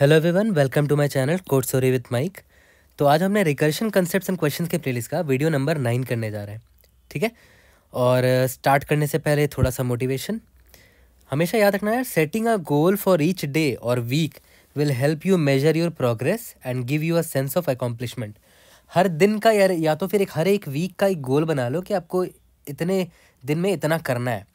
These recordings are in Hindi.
Hello everyone welcome to my channel code story with Mike तो आज हमने रिकर्शन कंसेप्ट एंड क्वेश्चन के प्लेलिस्ट का वीडियो नंबर नाइन करने जा रहे हैं ठीक है और स्टार्ट uh, करने से पहले थोड़ा सा मोटिवेशन हमेशा याद रखना है setting a goal for each day और week will help you measure your progress and give you a sense of accomplishment हर दिन का या, या तो फिर एक हर एक वीक का एक गोल बना लो कि आपको इतने दिन में इतना करना है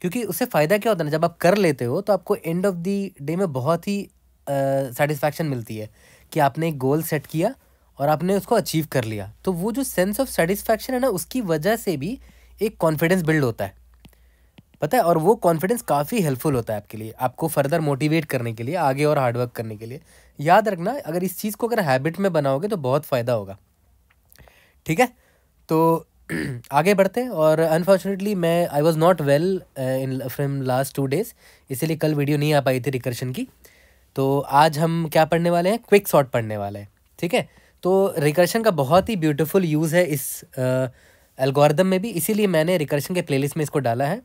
क्योंकि उससे फ़ायदा क्या होता है ना जब आप कर लेते हो तो आपको एंड ऑफ दी डे में बहुत ही सेटिस्फैक्शन मिलती है कि आपने एक गोल सेट किया और आपने उसको अचीव कर लिया तो वो जो सेंस ऑफ सेटिस्फैक्शन है ना उसकी वजह से भी एक कॉन्फिडेंस बिल्ड होता है पता है और वो कॉन्फिडेंस काफ़ी हेल्पफुल होता है आपके लिए आपको फर्दर मोटिवेट करने के लिए आगे और हार्डवर्क करने के लिए याद रखना अगर इस चीज़ को अगर हैबिट में बनाओगे तो बहुत फ़ायदा होगा ठीक है तो आगे बढ़ते हैं और अनफॉर्चुनेटली मैं I was not well in from last two days इसीलिए कल वीडियो नहीं आ पाई थी रिकर्शन की तो आज हम क्या पढ़ने वाले हैं क्विक शॉट पढ़ने वाले हैं ठीक है तो रिकर्शन का बहुत ही ब्यूटीफुल यूज़ है इस एल्गोरिदम में भी इसीलिए मैंने रिकर्शन के प्लेलिस्ट में इसको डाला है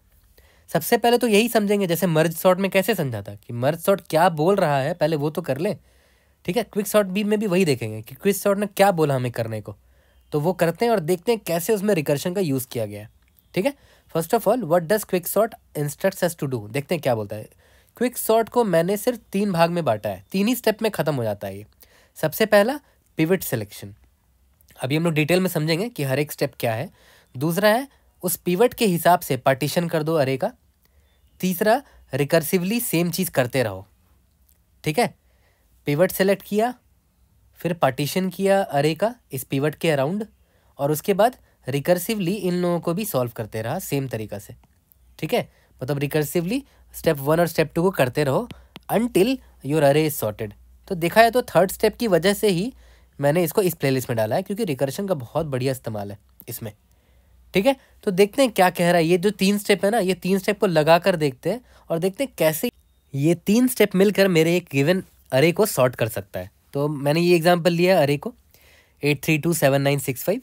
सबसे पहले तो यही समझेंगे जैसे मर्ज शॉट में कैसे समझा था कि मर्ज शॉट क्या बोल रहा है पहले वो तो कर लें ठीक है क्विक शॉट भी में भी वही देखेंगे कि क्विक शॉट ने क्या बोला हमें करने को तो वो करते हैं और देखते हैं कैसे उसमें रिकर्शन का यूज़ किया गया है ठीक है first of all what does quick sort instructs has to do देखते हैं क्या बोलता है क्विक शॉट को मैंने सिर्फ तीन भाग में बांटा है तीन ही स्टेप में ख़त्म हो जाता है ये सबसे पहला पिवट सिलेक्शन अभी हम लोग डिटेल में समझेंगे कि हर एक स्टेप क्या है दूसरा है उस पिवट के हिसाब से पार्टीशन कर दो अरे का तीसरा रिकर्सिवली सेम चीज़ करते रहो ठीक है पिवट सेलेक्ट किया फिर पार्टीशन किया अरे का इस पिवट के अराउंड और उसके बाद रिकर्सिवली इन लोगों को भी सॉल्व करते रहा सेम तरीका से ठीक है मतलब रिकर्सिवली स्टेप वन और स्टेप टू को करते रहो until your array is sorted तो देखा है तो थर्ड स्टेप की वजह से ही मैंने इसको इस प्लेलिस्ट में डाला है क्योंकि रिकर्शन का बहुत बढ़िया इस्तेमाल है इसमें ठीक है तो देखते हैं क्या कह रहा है ये जो तीन स्टेप है ना ये तीन स्टेप को लगा कर देखते हैं और देखते हैं कैसे ये तीन स्टेप मिलकर मेरे एक गिवन अरे को सॉर्ट कर सकता है तो मैंने ये एग्जाम्पल लिया है अरे को eight three two seven nine six five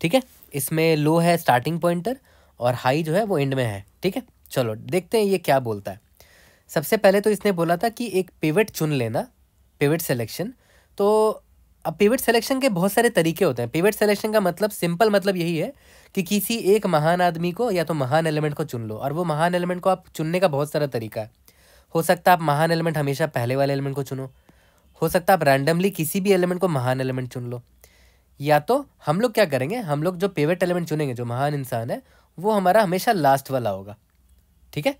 ठीक है इसमें लो है स्टार्टिंग पॉइंटर और हाई जो है वो एंड में है ठीक है चलो देखते हैं ये क्या बोलता है सबसे पहले तो इसने बोला था कि एक पिवट चुन लेना पिवट सेलेक्शन तो अब पिवट सेलेक्शन के बहुत सारे तरीके होते हैं पिवट सेलेक्शन का मतलब सिंपल मतलब यही है कि किसी एक महान आदमी को या तो महान एलिमेंट को चुन लो और वो महान एलिमेंट को आप चुनने का बहुत सारा तरीका है हो सकता है आप महान एलिमेंट हमेशा पहले वाले एलिमेंट को चुनो हो सकता है आप रैंडमली किसी भी एलिमेंट को महान एलिमेंट चुन लो या तो हम लोग क्या करेंगे हम लोग जो पेवेट एलिमेंट चुनेंगे जो महान इंसान है वो हमारा हमेशा लास्ट वाला होगा ठीक है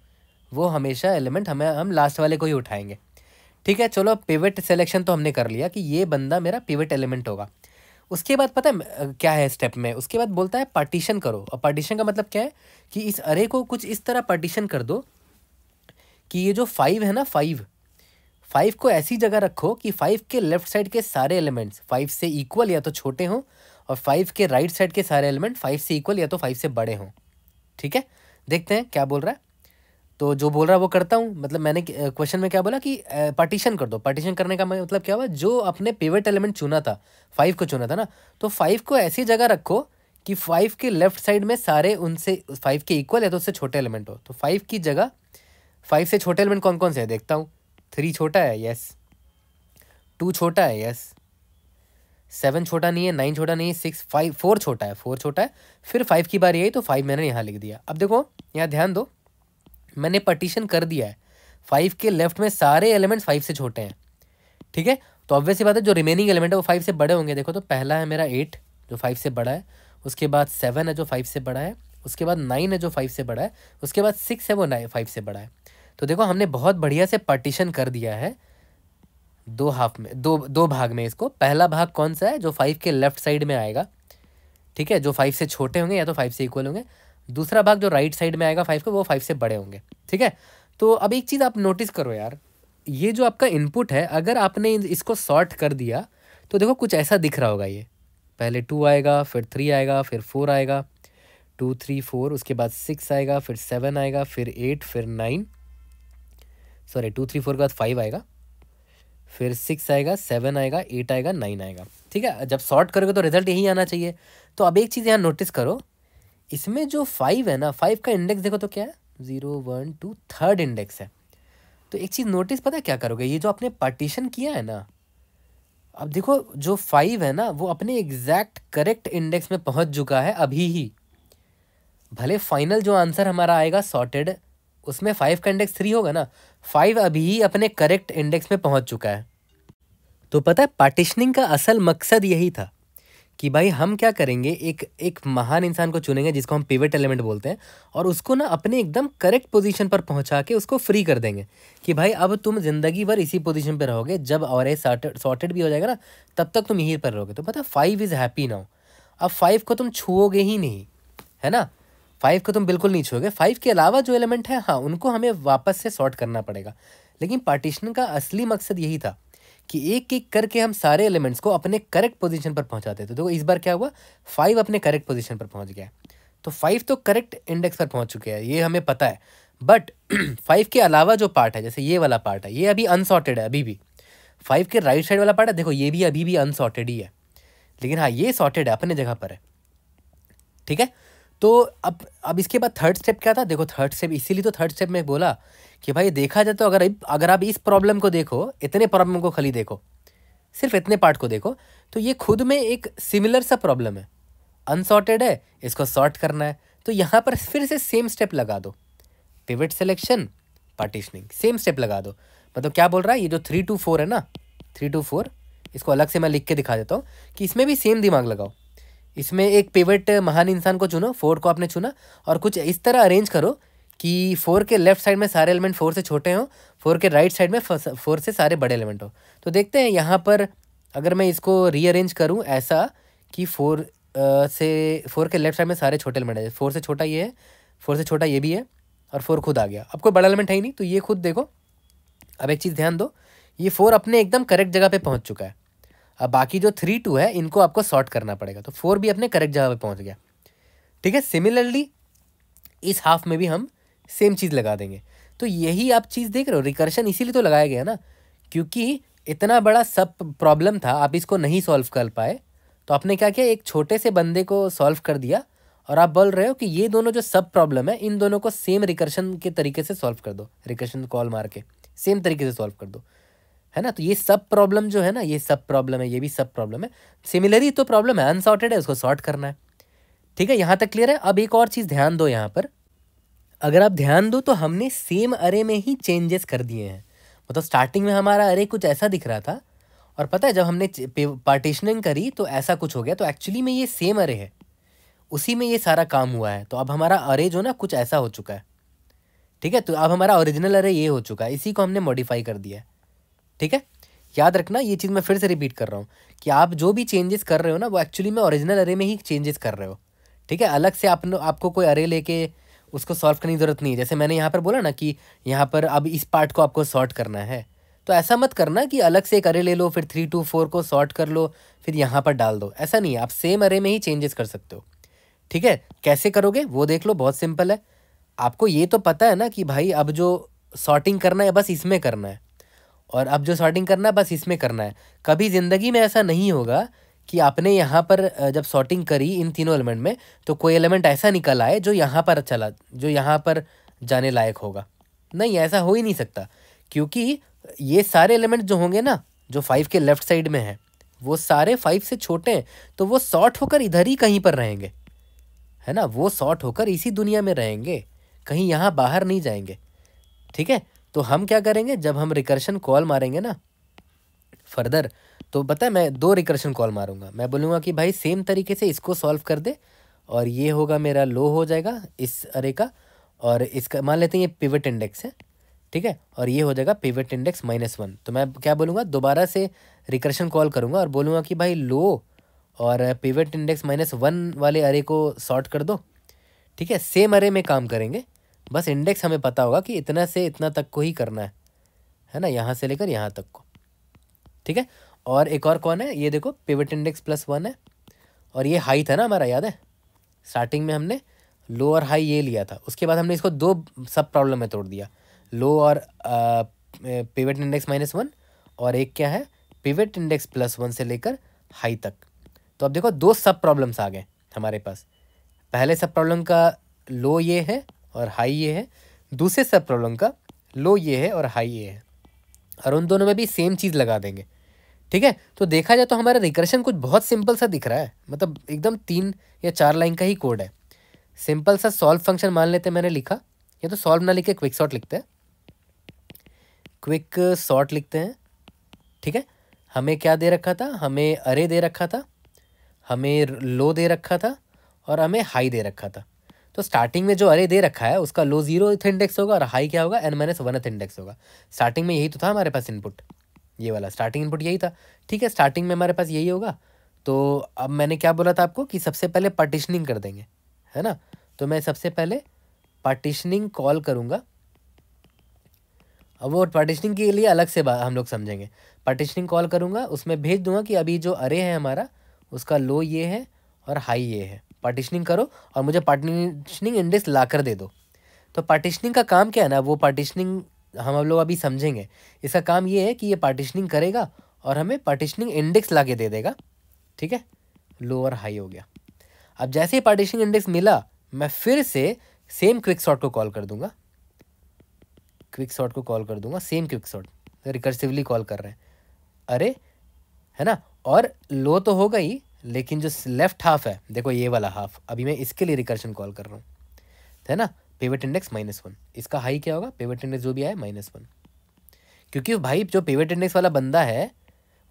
वो हमेशा एलिमेंट हमें हम लास्ट वाले को ही उठाएंगे ठीक है चलो पिवट सेलेक्शन तो हमने कर लिया कि ये बंदा मेरा पिवट एलिमेंट होगा उसके बाद पता है क्या है स्टेप में उसके बाद बोलता है पार्टीशन करो और पार्टीशन का मतलब क्या है कि इस अरे को कुछ इस तरह पार्टीशन कर दो कि ये जो फाइव है ना फाइव फाइव को ऐसी जगह रखो कि फाइव के लेफ्ट साइड के सारे एलिमेंट्स फाइव से इक्वल या तो छोटे हों और फाइव के राइट साइड के सारे एलिमेंट फाइव से इक्वल या तो फाइव से बड़े हों ठीक है देखते हैं क्या बोल रहा है तो जो बोल रहा है वो करता हूँ मतलब मैंने क्वेश्चन में क्या बोला कि पार्टीशन कर दो पार्टीशन करने का मतलब क्या हुआ जो अपने पेवेट एलिमेंट चुना था फाइव को चुना था ना तो फाइव को ऐसी जगह रखो कि फाइव के लेफ्ट साइड में सारे उनसे फाइव के इक्वल है तो उससे छोटे एलिमेंट हो तो फाइव की जगह फाइव से छोटे एलिमेंट कौन कौन से है देखता हूँ थ्री छोटा है यस टू छोटा है यस सेवन छोटा नहीं है नाइन छोटा नहीं है सिक्स फाइव फोर छोटा है फोर छोटा है फिर फाइव की बार यही तो फाइव मैंने यहाँ लिख दिया अब देखो यहाँ ध्यान दो मैंने पटिशन कर दिया है फाइव के लेफ्ट में सारे एलिमेंट्स फाइव से छोटे हैं ठीक है तो ऑब्वियसली बात है जो रिमेनिंग एलिमेंट है वो फाइव से बड़े होंगे देखो तो पहला है मेरा एट जो फाइव से बड़ा है उसके बाद सेवन है जो फाइव से बड़ा है उसके बाद नाइन है जो फाइव से बड़ा है उसके बाद सिक्स है वो नाइन फाइव से बड़ा है तो देखो हमने बहुत बढ़िया से पार्टीशन कर दिया है दो हाफ में दो दो भाग में इसको पहला भाग कौन सा है जो फाइव के लेफ्ट साइड में आएगा ठीक है जो फाइव से छोटे होंगे या तो फाइव से इक्वल होंगे दूसरा भाग जो राइट साइड में आएगा फाइव का वो फाइव से बड़े होंगे ठीक है तो अब एक चीज़ आप नोटिस करो यार ये जो आपका इनपुट है अगर आपने इसको सॉर्ट कर दिया तो देखो कुछ ऐसा दिख रहा होगा ये पहले टू आएगा फिर थ्री आएगा फिर फोर आएगा टू थ्री फोर उसके बाद सिक्स आएगा फिर सेवन आएगा फिर एट फिर nine sorry two three four के बाद फाइव आएगा फिर सिक्स आएगा सेवन आएगा एट आएगा नाइन आएगा ठीक है जब सॉर्ट करोगे तो रिजल्ट यही आना चाहिए तो अब एक चीज़ यहाँ नोटिस करो इसमें जो फाइव है ना फाइव का इंडेक्स देखो तो क्या है zero one two third index है तो एक चीज़ नोटिस पता क्या करोगे ये जो आपने पार्टीशन किया है ना अब देखो जो फाइव है ना वो अपने एग्जैक्ट करेक्ट इंडेक्स में पहुंच चुका है अभी ही भले फाइनल जो आंसर हमारा आएगा सॉर्टेड उसमें फाइव का इंडेक्स थ्री होगा ना फाइव अभी ही अपने करेक्ट इंडेक्स में पहुंच चुका है तो पता है पार्टिशनिंग का असल मकसद यही था कि भाई हम क्या करेंगे एक एक महान इंसान को चुनेंगे जिसको हम पिवट एलिमेंट बोलते हैं और उसको ना अपने एकदम करेक्ट पोजीशन पर पहुंचा के उसको फ्री कर देंगे कि भाई अब तुम ज़िंदगी भर इसी पोजीशन पर रहोगे जब और सॉर्टेड भी हो जाएगा ना तब तक तुम यहीं पर रहोगे तो पता फाइव इज़ हैप्पी नाउ अब फाइव को तुम छुओगे ही नहीं है ना फाइव को तुम बिल्कुल नहीं छुओगे फाइव के अलावा जो एलिमेंट है हाँ उनको हमें वापस से सॉर्ट करना पड़ेगा लेकिन पार्टीशन का असली मकसद यही था कि एक एक करके हम सारे एलिमेंट्स को अपने करेक्ट पोजीशन पर पहुंचाते तो तो इस बार क्या हुआ फाइव अपने करेक्ट पोजीशन पर पहुंच गया तो फाइव तो करेक्ट इंडेक्स पर पहुंच चुके हैं ये हमें पता है बट फाइव के अलावा जो पार्ट है जैसे ये वाला पार्ट है ये अभी अनसॉर्टेड है अभी भी फाइव के राइट साइड वाला पार्ट है देखो ये भी अभी भी अनसॉर्टेड ही है लेकिन हाँ ये सॉर्टेड है अपने जगह पर है ठीक है तो अब अब इसके बाद थर्ड स्टेप क्या था देखो थर्ड स्टेप इसीलिए तो थर्ड स्टेप में बोला कि भाई देखा जाए तो अगर अगर आप इस प्रॉब्लम को देखो इतने प्रॉब्लम को खाली देखो सिर्फ इतने पार्ट को देखो तो ये खुद में एक सिमिलर सा प्रॉब्लम है अनसॉर्टेड है इसको सॉर्ट करना है तो यहाँ पर फिर से सेम स्टेप लगा दो pivot selection partitioning same step लगा दो मतलब क्या बोल रहा है ये जो थ्री टू फोर है ना थ्री टू फोर इसको अलग से मैं लिख के दिखा देता हूँ कि इसमें भी सेम दिमाग लगाओ इसमें एक पेवेट महान इंसान को चुनो फोर को आपने चुना और कुछ इस तरह अरेंज करो कि फोर के लेफ्ट साइड में सारे एलिमेंट फोर से छोटे हों फोर के राइट साइड में फोर से सारे बड़े एलिमेंट हों तो देखते हैं यहाँ पर अगर मैं इसको रीअरेंज करूँ ऐसा कि फोर से फोर के लेफ्ट साइड में सारे छोटे एलिमेंट है फोर से छोटा ये है फोर से छोटा ये भी है और फोर खुद आ गया अब कोई बड़ा एलिमेंट है ही नहीं तो ये खुद देखो अब एक चीज़ ध्यान दो ये फोर अपने एकदम करेक्ट जगह पर पहुँच चुका है अब बाकी जो थ्री टू है इनको आपको सॉर्ट करना पड़ेगा तो फोर भी अपने करेक्ट जगह पे पहुंच गया ठीक है सिमिलरली इस हाफ में भी हम सेम चीज़ लगा देंगे तो यही आप चीज़ देख रहे हो रिकर्शन इसीलिए तो लगाया गया ना क्योंकि इतना बड़ा सब प्रॉब्लम था आप इसको नहीं सॉल्व कर पाए तो आपने क्या किया एक छोटे से बंदे को सॉल्व कर दिया और आप बोल रहे हो कि ये दोनों जो सब प्रॉब्लम है इन दोनों को सेम रिकर्शन के तरीके से सॉल्व कर दो रिकर्शन कॉल मार के सेम तरीके से सॉल्व कर दो है ना तो ये सब प्रॉब्लम जो है ना ये सब प्रॉब्लम है ये भी सब प्रॉब्लम है सिमिलरली तो प्रॉब्लम है अनसॉर्टेड है उसको सॉर्ट करना है ठीक है यहाँ तक क्लियर है अब एक और चीज़ ध्यान दो यहाँ पर अगर आप ध्यान दो तो हमने सेम अरे में ही चेंजेस कर दिए हैं मतलब स्टार्टिंग में हमारा अरे कुछ ऐसा दिख रहा था और पता है जब हमने पार्टीशनिंग करी तो ऐसा कुछ हो गया तो एक्चुअली में ये सेम अरे है उसी में ये सारा काम हुआ है तो अब हमारा अरे जो ना कुछ ऐसा हो चुका है ठीक है तो अब हमारा ओरिजिनल अरे ये हो चुका है इसी को हमने मॉडिफाई कर दिया है ठीक है याद रखना ये चीज़ मैं फिर से रिपीट कर रहा हूँ कि आप जो भी चेंजेस कर रहे हो ना वो एक्चुअली में ओरिजिनल अरे में ही चेंजेस कर रहे हो ठीक है अलग से आप आपको कोई अरे लेके उसको सॉल्व करने की ज़रूरत नहीं है जैसे मैंने यहाँ पर बोला ना कि यहाँ पर अब इस पार्ट को आपको सॉर्ट करना है तो ऐसा मत करना कि अलग से एक अरे ले लो फिर थ्री टू फोर को सॉर्ट कर लो फिर यहाँ पर डाल दो ऐसा नहीं है आप सेम अरे में ही चेंजेस कर सकते हो ठीक है कैसे करोगे वो देख लो बहुत सिंपल है आपको ये तो पता है ना कि भाई अब जो सॉर्टिंग करना है बस इसमें करना है और अब जो सॉर्टिंग करना है बस इसमें करना है कभी ज़िंदगी में ऐसा नहीं होगा कि आपने यहाँ पर जब सॉर्टिंग करी इन तीनों एलिमेंट में तो कोई एलिमेंट ऐसा निकल आए जो यहाँ पर चला जो यहाँ पर जाने लायक होगा नहीं ऐसा हो ही नहीं सकता क्योंकि ये सारे एलिमेंट जो होंगे ना जो फाइव के लेफ्ट साइड में हैं वो सारे फाइव से छोटे हैं तो वो सॉर्ट होकर इधर ही कहीं पर रहेंगे है ना वो सॉर्ट होकर इसी दुनिया में रहेंगे कहीं यहाँ बाहर नहीं जाएंगे ठीक है तो हम क्या करेंगे जब हम रिकर्शन कॉल मारेंगे ना फर्दर तो बताए मैं दो रिकर्शन कॉल मारूंगा मैं बोलूँगा कि भाई सेम तरीके से इसको सॉल्व कर दे और ये होगा मेरा लो हो जाएगा इस अरे का और इसका मान लेते हैं ये पिवट इंडेक्स है ठीक है और ये हो जाएगा पिवट इंडेक्स माइनस वन तो मैं क्या बोलूँगा दोबारा से रिकर्शन कॉल करूँगा और बोलूँगा कि भाई लो और पिवट इंडेक्स माइनस वन वाले अरे को सॉर्ट कर दो ठीक है सेम अरे में काम करेंगे बस इंडेक्स हमें पता होगा कि इतना से इतना तक को ही करना है है ना यहाँ से लेकर यहाँ तक को ठीक है और एक और कौन है ये देखो पिवट इंडेक्स प्लस वन है और ये हाई था ना हमारा याद है स्टार्टिंग में हमने लो और हाई ये लिया था उसके बाद हमने इसको दो सब प्रॉब्लम में तोड़ दिया लो और पिवट इंडेक्स माइनस वन और एक क्या है पिवट इंडेक्स प्लस वन से लेकर हाई तक तो अब देखो दो सब प्रॉब्लम्स आ गए हमारे पास पहले सब प्रॉब्लम का लो ये है और हाई ये है दूसरे सब प्रॉब्लम का लो ये है और हाई ये है और उन दोनों में भी सेम चीज़ लगा देंगे ठीक है तो देखा जाए तो हमारा रिकर्शन कुछ बहुत सिंपल सा दिख रहा है मतलब एकदम तीन या चार लाइन का ही कोड है सिंपल सा सॉल्व फंक्शन मान लेते मैंने लिखा या तो सॉल्व ना लिखे क्विक शॉर्ट लिखते हैं क्विक शॉर्ट लिखते हैं ठीक है हमें क्या दे रखा था हमें अरे दे रखा था हमें लो दे रखा था और हमें हाई दे रखा था तो स्टार्टिंग में जो अरे दे रखा है उसका लो जीरो इंडेक्स होगा और हाई क्या होगा एन माइनस वन इंडेक्स होगा स्टार्टिंग में यही तो था हमारे पास इनपुट ये वाला स्टार्टिंग इनपुट यही था ठीक है स्टार्टिंग में हमारे पास यही होगा तो अब मैंने क्या बोला था आपको कि सबसे पहले पार्टिशनिंग कर देंगे है ना तो मैं सबसे पहले पार्टिशनिंग कॉल करूँगा अब वो पार्टिशनिंग के लिए अलग से हम लोग समझेंगे पार्टिशनिंग कॉल करूँगा उसमें भेज दूंगा कि अभी जो अरे है हमारा उसका लो ये है और हाई ये है पार्टिशनिंग करो और मुझे पार्टिशनिंग इंडेक्स ला कर दे दो तो पार्टिशनिंग का काम क्या है ना वो पार्टिशनिंग हम लोग अभी समझेंगे इसका काम ये है कि ये पार्टिशनिंग करेगा और हमें पार्टिशनिंग इंडेक्स ला के दे देगा ठीक है लोअर हाई हो गया अब जैसे ही पार्टिशनिंग इंडेक्स मिला मैं फिर से सेम क्विक शॉट को कॉल कर दूंगा क्विक शॉट को कॉल कर दूंगा same quick sort recursively call कर रहे हैं अरे है ना और लो तो होगा ही लेकिन जो लेफ्ट हाफ है देखो ये वाला हाफ अभी मैं इसके लिए रिकर्शन कॉल कर रहा हूँ तो है ना पेवेट इंडेक्स माइनस वन इसका हाई क्या होगा पेवेट इंडेक्स जो भी आए माइनस वन क्योंकि भाई जो पेवेट इंडेक्स वाला बंदा है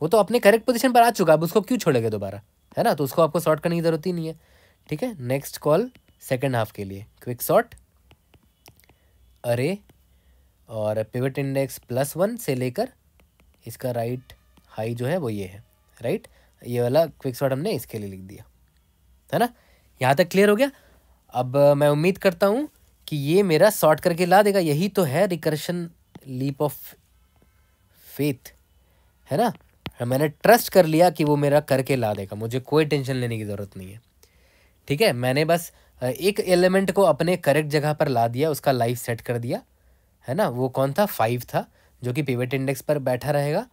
वो तो अपने करेक्ट पोजिशन पर आ चुका है अब उसको क्यों छोड़ेगा दोबारा है ना तो उसको आपको शॉर्ट करने की ज़रूरत ही नहीं है ठीक है नेक्स्ट कॉल सेकेंड हाफ के लिए क्विक शॉर्ट अरे और पिवट इंडेक्स प्लस वन से लेकर इसका राइट हाई जो है वो ये है राइट right? ये वाला क्विक शॉट हमने इसके लिए लिख दिया है ना यहाँ तक क्लियर हो गया अब मैं उम्मीद करता हूँ कि ये मेरा शॉर्ट करके ला देगा यही तो है रिकर्शन लीप ऑफ फेथ है ना मैंने ट्रस्ट कर लिया कि वो मेरा करके ला देगा मुझे कोई टेंशन लेने की ज़रूरत नहीं है ठीक है मैंने बस एक एलिमेंट को अपने करेक्ट जगह पर ला दिया उसका लाइफ सेट कर दिया है ना वो कौन था फाइव था जो कि पेवेट इंडेक्स पर बैठा रहेगा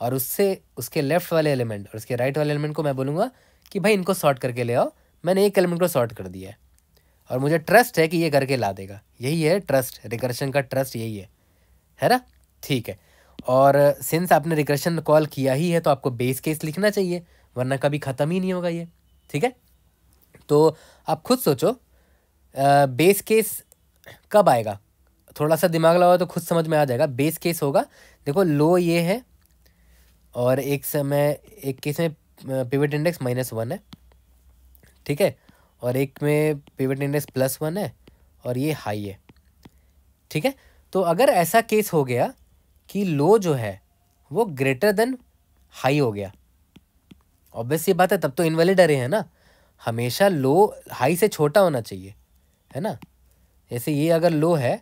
और उससे उसके लेफ्ट वाले एलिमेंट और उसके राइट वाले एलिमेंट को मैं बोलूँगा कि भाई इनको सॉर्ट करके ले आओ मैंने एक एलिमेंट को सॉर्ट कर दिया है और मुझे ट्रस्ट है कि ये करके ला देगा यही है ट्रस्ट रिकर्शन का ट्रस्ट यही है है ना ठीक है और सिंस आपने रिकर्शन कॉल किया ही है तो आपको बेस केस लिखना चाहिए वरना कभी ख़त्म ही नहीं होगा ये ठीक है तो आप खुद सोचो बेस केस कब आएगा थोड़ा सा दिमाग लगाओ तो खुद समझ में आ जाएगा बेस केस होगा देखो लो ये है और एक समय एक केस में पिवट इंडेक्स माइनस वन है ठीक है और एक में पिवट इंडेक्स प्लस वन है और ये हाई है ठीक है तो अगर ऐसा केस हो गया कि लो जो है वो ग्रेटर देन हाई हो गया ऑब्वियस ये बात है तब तो इनवैलिड अरे है ना हमेशा लो हाई से छोटा होना चाहिए है ना जैसे ये अगर लो है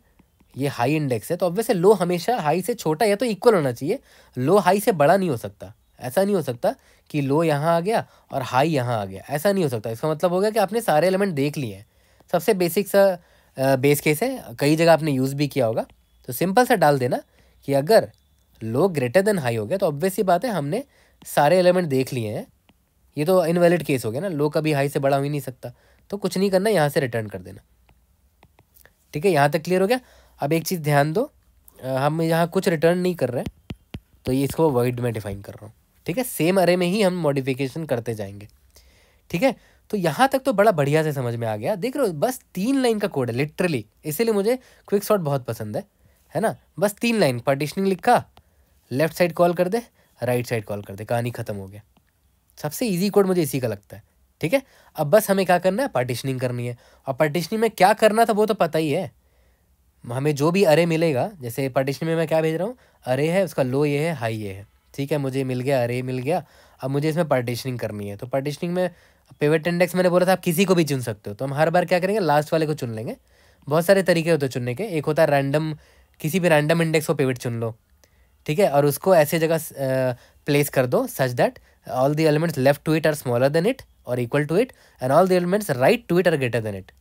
ये हाई इंडेक्स है तो ऑब्वियसली लो हमेशा हाई से छोटा या तो इक्वल होना चाहिए लो हाई से बड़ा नहीं हो सकता ऐसा नहीं हो सकता कि लो यहाँ आ गया और हाई यहाँ आ गया ऐसा नहीं हो सकता इसका मतलब हो गया कि आपने सारे एलिमेंट देख लिए हैं सबसे बेसिक सा बेस केस है कई जगह आपने यूज़ भी किया होगा तो सिंपल सा डाल देना कि अगर लो ग्रेटर देन हाई हो गया तो ऑब्वियस ही बात है हमने सारे एलिमेंट देख लिए हैं ये तो इनवैलिड केस हो गया ना लो कभी हाई से बड़ा हो ही नहीं सकता तो कुछ नहीं करना यहाँ से रिटर्न कर देना ठीक है यहाँ तक क्लियर हो गया अब एक चीज़ ध्यान दो हम यहाँ कुछ रिटर्न नहीं कर रहे तो ये इसको वाइड में डिफाइन कर रहा हूँ ठीक है सेम अरे में ही हम मॉडिफिकेशन करते जाएंगे ठीक है तो यहाँ तक तो बड़ा बढ़िया से समझ में आ गया देख रहे हो बस तीन लाइन का कोड है लिटरली इसीलिए मुझे क्विक शॉट बहुत पसंद है है ना बस तीन लाइन पार्टिशनिंग लिखा लेफ्ट साइड कॉल कर दे राइट साइड कॉल कर दे कहानी ख़त्म हो गया सबसे ईजी कोड मुझे इसी का लगता है ठीक है अब बस हमें क्या करना है पार्टिशनिंग करनी है और पार्टिशनिंग में क्या करना था वो तो पता ही है हमें जो भी अरे मिलेगा जैसे पार्टीशन में मैं क्या भेज रहा हूँ अरे है उसका लो ये है हाई ये है ठीक है मुझे मिल गया अरे मिल गया अब मुझे इसमें पार्टीशनिंग करनी है तो पार्टीशनिंग में पेवेट इंडेक्स मैंने बोला था आप किसी को भी चुन सकते हो तो हम हर बार क्या करेंगे लास्ट वाले को चुन लेंगे बहुत सारे तरीके होते हैं चुनने के एक होता है रैंडम किसी भी रैंडम इंडेक्स को पेवेट चुन लो ठीक है और उसको ऐसे जगह प्लेस कर दो such that all the elements left to it are smaller than it or equal to it and all the elements right to it are greater than it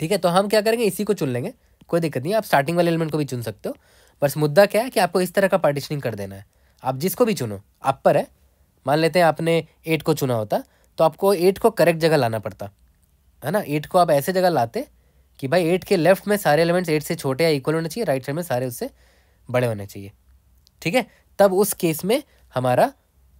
ठीक है तो हम क्या करेंगे इसी को चुन लेंगे कोई दिक्कत नहीं आप स्टार्टिंग वाले एलिमेंट को भी चुन सकते हो बस मुद्दा क्या है कि आपको इस तरह का पार्टीशनिंग कर देना है आप जिसको भी चुनो आप पर है मान लेते हैं आपने एट को चुना होता तो आपको एट को करेक्ट जगह लाना पड़ता है ना एट को आप ऐसे जगह लाते कि भाई एट के लेफ्ट में सारे एलिमेंट्स एट से छोटे या इक्वल होने चाहिए राइट साइड में सारे उससे बड़े होने चाहिए ठीक है तब उस केस में हमारा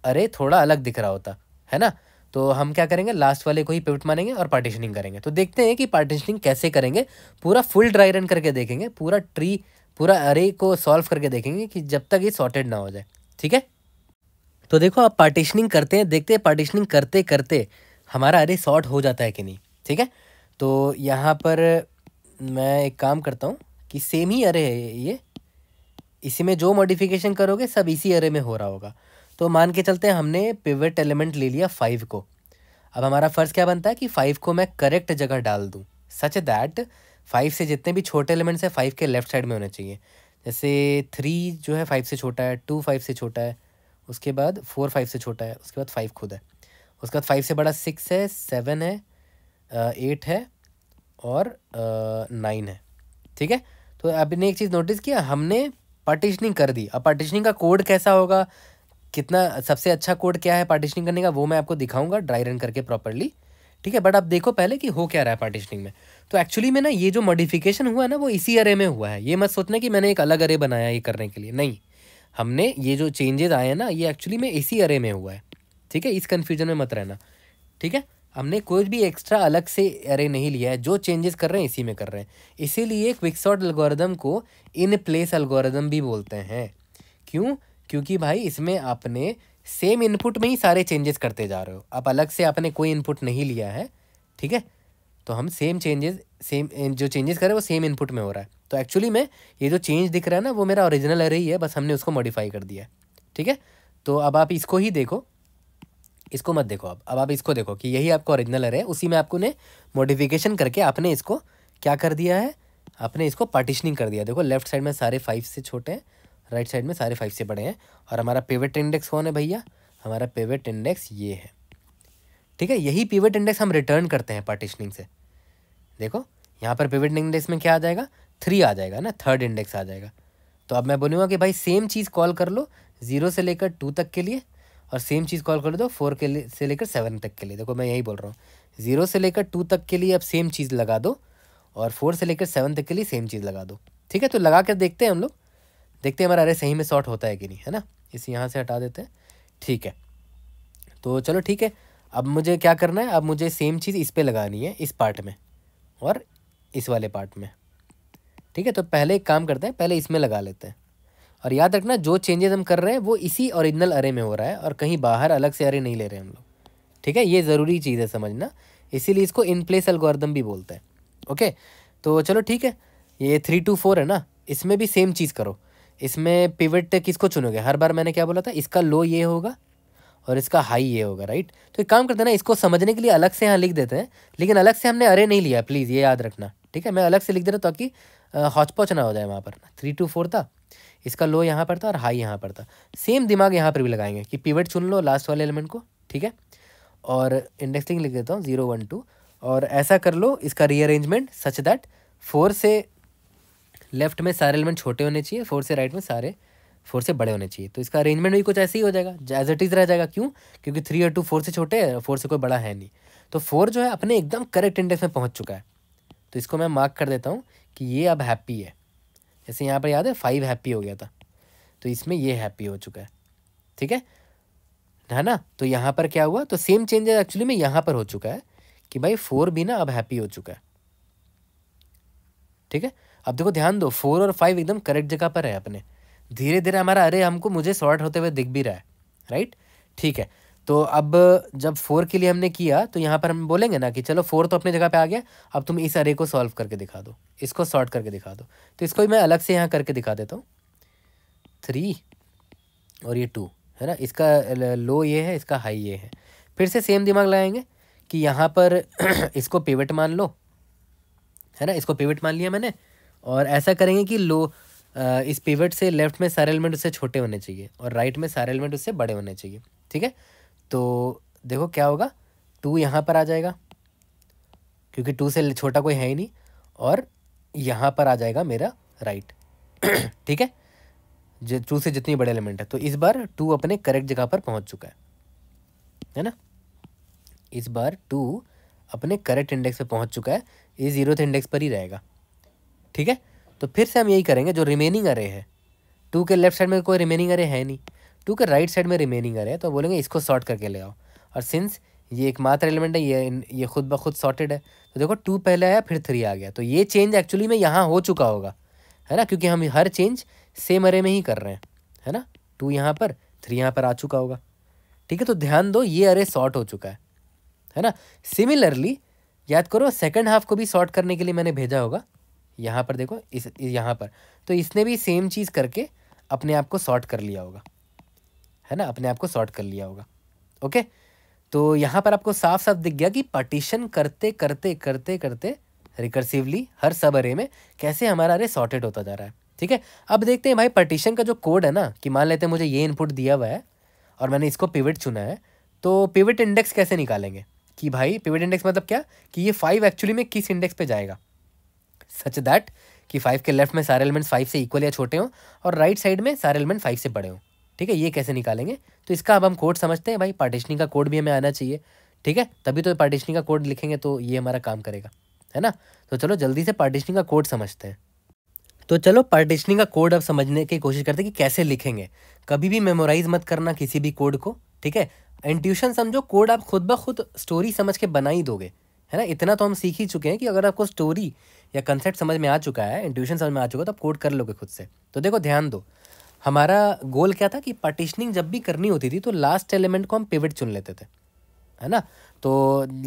अरे थोड़ा अलग दिख रहा होता है ना तो हम क्या करेंगे लास्ट वाले को ही पिवट मानेंगे और पार्टीशनिंग करेंगे तो देखते हैं कि पार्टीशनिंग कैसे करेंगे पूरा फुल ड्राई रन करके देखेंगे पूरा ट्री पूरा अरे को सॉल्व करके देखेंगे कि जब तक ये सॉर्टेड ना हो जाए ठीक है तो देखो आप पार्टीशनिंग करते हैं देखते हैं पार्टीशनिंग करते करते हमारा अरे सॉर्ट हो जाता है कि नहीं ठीक है तो यहाँ पर मैं एक काम करता हूँ कि सेम ही अरे है ये इसी में जो मॉडिफिकेशन करोगे सब इसी अरे में हो रहा होगा तो मान के चलते हमने पिवट एलिमेंट ले लिया फाइव को अब हमारा फ़र्ज़ क्या बनता है कि फाइव को मैं करेक्ट जगह डाल दूँ सच दैट फाइव से जितने भी छोटे एलिमेंट्स हैं फाइव के लेफ्ट साइड में होने चाहिए जैसे थ्री जो है फाइव से छोटा है टू फाइव से छोटा है उसके बाद फोर फाइव से छोटा है उसके बाद फाइव खुद है उसके बाद फाइव से बड़ा सिक्स है सेवन है एट है और नाइन है ठीक है तो ने एक चीज़ नोटिस किया हमने पार्टिशनिंग कर दी अब पार्टिशनिंग का कोड कैसा होगा कितना सबसे अच्छा कोड क्या है पार्टिशनिंग करने का वो मैं आपको दिखाऊंगा ड्राई रन करके प्रॉपरली ठीक है बट आप देखो पहले कि हो क्या रहा है पार्टिशनिंग में तो एक्चुअली में ना ये जो मॉडिफिकेशन हुआ है ना वो इसी अरे में हुआ है ये मत सोचना कि मैंने एक अलग अरे बनाया ये करने के लिए नहीं हमने ये जो चेंजेस आए हैं ना ये एक्चुअली में इसी अरे में हुआ है ठीक है इस कन्फ्यूजन में मत रहना ठीक है हमने कोई भी एक्स्ट्रा अलग से अरे नहीं लिया है जो चेंजेस कर रहे हैं इसी में कर रहे हैं इसीलिए क्विकसॉट एल्गोरिदम को इन प्लेस एल्गोरिदम भी बोलते हैं क्यों क्योंकि भाई इसमें आपने सेम इनपुट में ही सारे चेंजेस करते जा रहे हो आप अलग से आपने कोई इनपुट नहीं लिया है ठीक है तो हम सेम चेंजेस सेम जो चेंजेस करें वो सेम इनपुट में हो रहा है तो एक्चुअली में ये जो चेंज दिख रहा है ना वो मेरा ओरिजिनल एरे ही है बस हमने उसको मॉडिफाई कर दिया है ठीक है तो अब आप इसको ही देखो इसको मत देखो अब अब आप इसको देखो कि यही आपको ओरिजिनल एरे है उसी में आपको ने मॉडिफिकेशन करके आपने इसको क्या कर दिया है आपने इसको पार्टिशनिंग कर दिया देखो लेफ्ट साइड में सारे फाइव से छोटे हैं राइट साइड में सारे फाइव से बड़े हैं और हमारा पेवेट इंडेक्स कौन है भैया हमारा पेवेट इंडेक्स ये है ठीक है यही पेवेट इंडेक्स हम रिटर्न करते हैं पार्टिशनिंग से देखो यहाँ पर पेवेट इंडेक्स में क्या आ जाएगा थ्री आ जाएगा ना थर्ड इंडेक्स आ जाएगा तो अब मैं बोलूँगा कि भाई सेम चीज़ कॉल कर लो ज़ीरो से लेकर टू तक के लिए और सेम चीज़ कॉल कर दो फोर के से लेकर सेवन तक के लिए देखो मैं यही बोल रहा हूँ ज़ीरो से लेकर टू तक के लिए अब सेम चीज़ लगा दो और फोर से लेकर सेवन तक के लिए सेम चीज़ लगा दो ठीक है तो लगा कर देखते हैं हम लोग देखते हैं हमारा अरे सही में शॉर्ट होता है कि नहीं है ना इसे यहाँ से हटा देते हैं ठीक है तो चलो ठीक है अब मुझे क्या करना है अब मुझे सेम चीज़ इस पर लगानी है इस पार्ट में और इस वाले पार्ट में ठीक है तो पहले एक काम करते हैं पहले इसमें लगा लेते हैं और याद रखना जो चेंजेस हम कर रहे हैं वो इसी ओरिजिनल अरे में हो रहा है और कहीं बाहर अलग से अरे नहीं ले रहे हम लोग ठीक है ये ज़रूरी चीज़ है समझना इसीलिए इसको इन प्लेस अलगोरदम भी बोलते हैं ओके तो चलो ठीक है ये थ्री टू फोर है ना इसमें भी सेम चीज़ करो इसमें पिवट किसको चुनोगे हर बार मैंने क्या बोला था इसका लो ये होगा और इसका हाई ये होगा राइट तो एक काम करते हैं ना इसको समझने के लिए अलग से यहाँ लिख देते हैं लेकिन अलग से हमने अरे नहीं लिया प्लीज़ ये याद रखना ठीक है मैं अलग से लिख दे रहा हूँ ताकि हॉचपॉच ना हो जाए वहाँ पर थ्री टू फोर था इसका लो यहाँ पर था और हाई यहाँ पर था सेम दिमाग यहाँ पर भी लगाएंगे कि पिवट चुन लो लास्ट वाले एलिमेंट को ठीक है और इंडेक्सिंग लिख देता हूँ ज़ीरो वन टू और ऐसा कर लो इसका रीअरेंजमेंट सच दैट फोर से लेफ्ट में सारे एलिमेंट छोटे होने चाहिए फोर से राइट में सारे फोर से बड़े होने चाहिए तो इसका अरेंजमेंट भी कुछ ऐसे ही हो जाएगा एज इट इज़ रह जाएगा क्यों क्योंकि थ्री और टू फोर से छोटे है और फोर से कोई बड़ा है नहीं तो फोर जो है अपने एकदम करेक्ट इंडेक्स में पहुँच चुका है तो इसको मैं मार्क कर देता हूँ कि ये अब हैप्पी है जैसे यहाँ पर याद है फाइव हैप्पी हो गया था तो इसमें ये हैप्पी हो चुका है ठीक है है ना तो यहाँ पर क्या हुआ तो सेम चेंजेस एक्चुअली में यहाँ पर हो चुका है कि भाई फोर भी ना अब हैप्पी हो चुका है ठीक है अब देखो ध्यान दो फोर और फाइव एकदम करेक्ट जगह पर है अपने धीरे धीरे हमारा अरे हमको मुझे शॉर्ट होते हुए दिख भी रहा है राइट ठीक है तो अब जब फोर के लिए हमने किया तो यहाँ पर हम बोलेंगे ना कि चलो फोर तो अपनी जगह पे आ गया अब तुम इस अरे को सॉल्व करके दिखा दो इसको सॉर्ट करके दिखा दो तो इसको भी मैं अलग से यहाँ करके दिखा देता हूँ थ्री और ये टू है ना इसका लो ये है इसका हाई ये है फिर से सेम दिमाग लाएंगे कि यहाँ पर इसको पेवेट मान लो है ना इसको पेवट मान लिया मैंने और ऐसा करेंगे कि लो इस पिवट से लेफ्ट में सारे एलिमेंट उससे छोटे होने चाहिए और राइट में सारे एलिमेंट उससे बड़े होने चाहिए ठीक है तो देखो क्या होगा टू यहाँ पर आ जाएगा क्योंकि टू से छोटा कोई है ही नहीं और यहाँ पर आ जाएगा मेरा राइट ठीक है जो टू से जितनी बड़े एलिमेंट है तो इस बार टू अपने करेक्ट जगह पर पहुँच चुका है है ना इस बार टू अपने करेक्ट इंडेक्स पर पहुँच चुका है ये जीरो इंडेक्स पर ही रहेगा ठीक है तो फिर से हम यही करेंगे जो रिमेनिंग अरे है टू के लेफ्ट साइड में कोई रिमेनिंग अरे है नहीं टू के राइट साइड में रिमेनिंग अरे है तो बोलेंगे इसको सॉर्ट करके ले आओ और सिंस ये एक मात्र एलिमेंट है ये ये खुद ब खुद सॉर्टेड है तो देखो टू पहले आया फिर थ्री आ गया तो ये चेंज एक्चुअली में यहाँ हो चुका होगा है ना क्योंकि हम हर चेंज सेम अरे में ही कर रहे हैं है ना टू यहाँ पर थ्री यहाँ पर आ चुका होगा ठीक है तो ध्यान दो ये अरे सॉर्ट हो चुका है है ना सिमिलरली याद करो सेकेंड हाफ को भी सॉर्ट करने के लिए मैंने भेजा होगा यहाँ पर देखो इस यहाँ पर तो इसने भी सेम चीज़ करके अपने आप को सॉर्ट कर लिया होगा है ना अपने आप को सॉर्ट कर लिया होगा ओके तो यहाँ पर आपको साफ साफ दिख गया कि पार्टीशन करते करते करते करते रिकर्सिवली हर सब अरे में कैसे हमारा अरे सॉर्टेड होता जा रहा है ठीक है अब देखते हैं भाई पार्टीशन का जो कोड है ना कि मान लेते हैं मुझे ये इनपुट दिया हुआ है और मैंने इसको पिविट चुना है तो पिविट इंडेक्स कैसे निकालेंगे कि भाई पिविट इंडेक्स मतलब क्या कि ये फाइव एक्चुअली में किस इंडेक्स पे जाएगा सच दैट कि फाइव के लेफ्ट में सारे एलिमेंट्स फाइव से इक्वल या छोटे हों और राइट साइड में सारे एलिमेंट फाइव से बड़े हों ठीक है ये कैसे निकालेंगे तो इसका अब हम कोड समझते हैं भाई पार्टिशनिंग का कोड भी हमें आना चाहिए ठीक है तभी तो पार्टिशनिंग का कोड लिखेंगे तो ये हमारा काम करेगा है ना तो चलो जल्दी से पार्टिशनिंग का कोड समझते हैं तो चलो पार्टिशनिंग का कोड अब समझने की कोशिश करते हैं कि कैसे लिखेंगे कभी भी मेमोराइज मत करना किसी भी कोड को ठीक है इंट्यूशन समझो कोड आप खुद ब खुद स्टोरी समझ के बना ही दोगे है ना इतना तो हम सीख ही चुके हैं कि अगर आपको स्टोरी या कंसेप्ट समझ में आ चुका है इंट्यूशन समझ में आ चुका है तो आप कोड कर लोगे खुद से तो देखो ध्यान दो हमारा गोल क्या था कि पार्टीशनिंग जब भी करनी होती थी तो लास्ट एलिमेंट को हम पेवेट चुन लेते थे है ना तो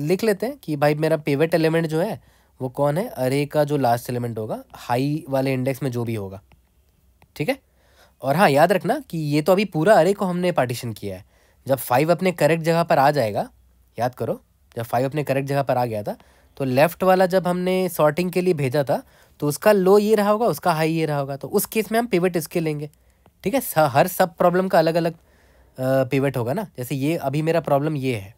लिख लेते हैं कि भाई मेरा पेवेट एलिमेंट जो है वो कौन है अरे का जो लास्ट एलिमेंट होगा हाई वाले इंडेक्स में जो भी होगा ठीक है और हाँ याद रखना कि ये तो अभी पूरा अरे को हमने पार्टीशन किया है जब फाइव अपने करेक्ट जगह पर आ जाएगा याद करो जब फाइव अपने करेक्ट जगह पर आ गया था तो लेफ़्ट वाला जब हमने सॉर्टिंग के लिए भेजा था तो उसका लो ये रहा होगा उसका हाई ये रहा होगा तो उस केस में हम पिवट इसके लेंगे ठीक है हर सब प्रॉब्लम का अलग अलग पिवट होगा ना जैसे ये अभी मेरा प्रॉब्लम ये है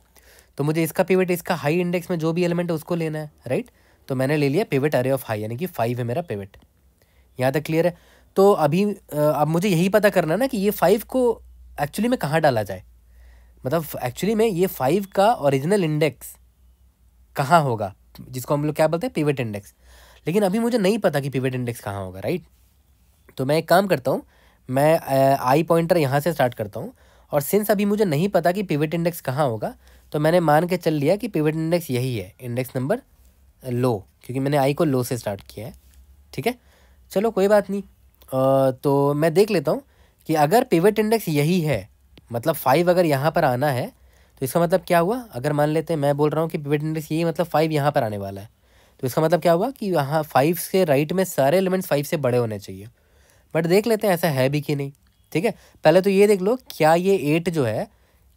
तो मुझे इसका पिवट इसका हाई इंडेक्स में जो भी एलिमेंट है उसको लेना है राइट तो मैंने ले लिया पिवट अरे ऑफ हाई यानी कि फाइव है मेरा पिवट यहाँ तक क्लियर है तो अभी अब मुझे यही पता करना ना कि ये फाइव को एक्चुअली में कहाँ डाला जाए मतलब एक्चुअली में ये फाइव का ओरिजिनल इंडेक्स कहाँ होगा जिसको हम लोग क्या बोलते हैं पिवट इंडेक्स लेकिन अभी मुझे नहीं पता कि पिवट इंडेक्स कहाँ होगा राइट तो मैं एक काम करता हूँ मैं आई पॉइंटर यहाँ से स्टार्ट करता हूँ और सिंस अभी मुझे नहीं पता कि पिवट इंडेक्स कहाँ होगा तो मैंने मान के चल लिया कि पिवट इंडेक्स यही है इंडेक्स नंबर लो क्योंकि मैंने आई को लो से स्टार्ट किया है ठीक है चलो कोई बात नहीं आ, तो मैं देख लेता हूँ कि अगर पिवट इंडेक्स यही है मतलब फाइव अगर यहाँ पर आना है तो इसका मतलब क्या हुआ अगर मान लेते हैं मैं बोल रहा हूँ कि पिवट इंडेक्स ये मतलब फाइव यहाँ पर आने वाला है तो इसका मतलब क्या हुआ कि यहाँ फाइव से राइट में सारे एलिमेंट्स फाइव से बड़े होने चाहिए बट देख लेते हैं ऐसा है भी कि नहीं ठीक है पहले तो ये देख लो क्या ये एट जो है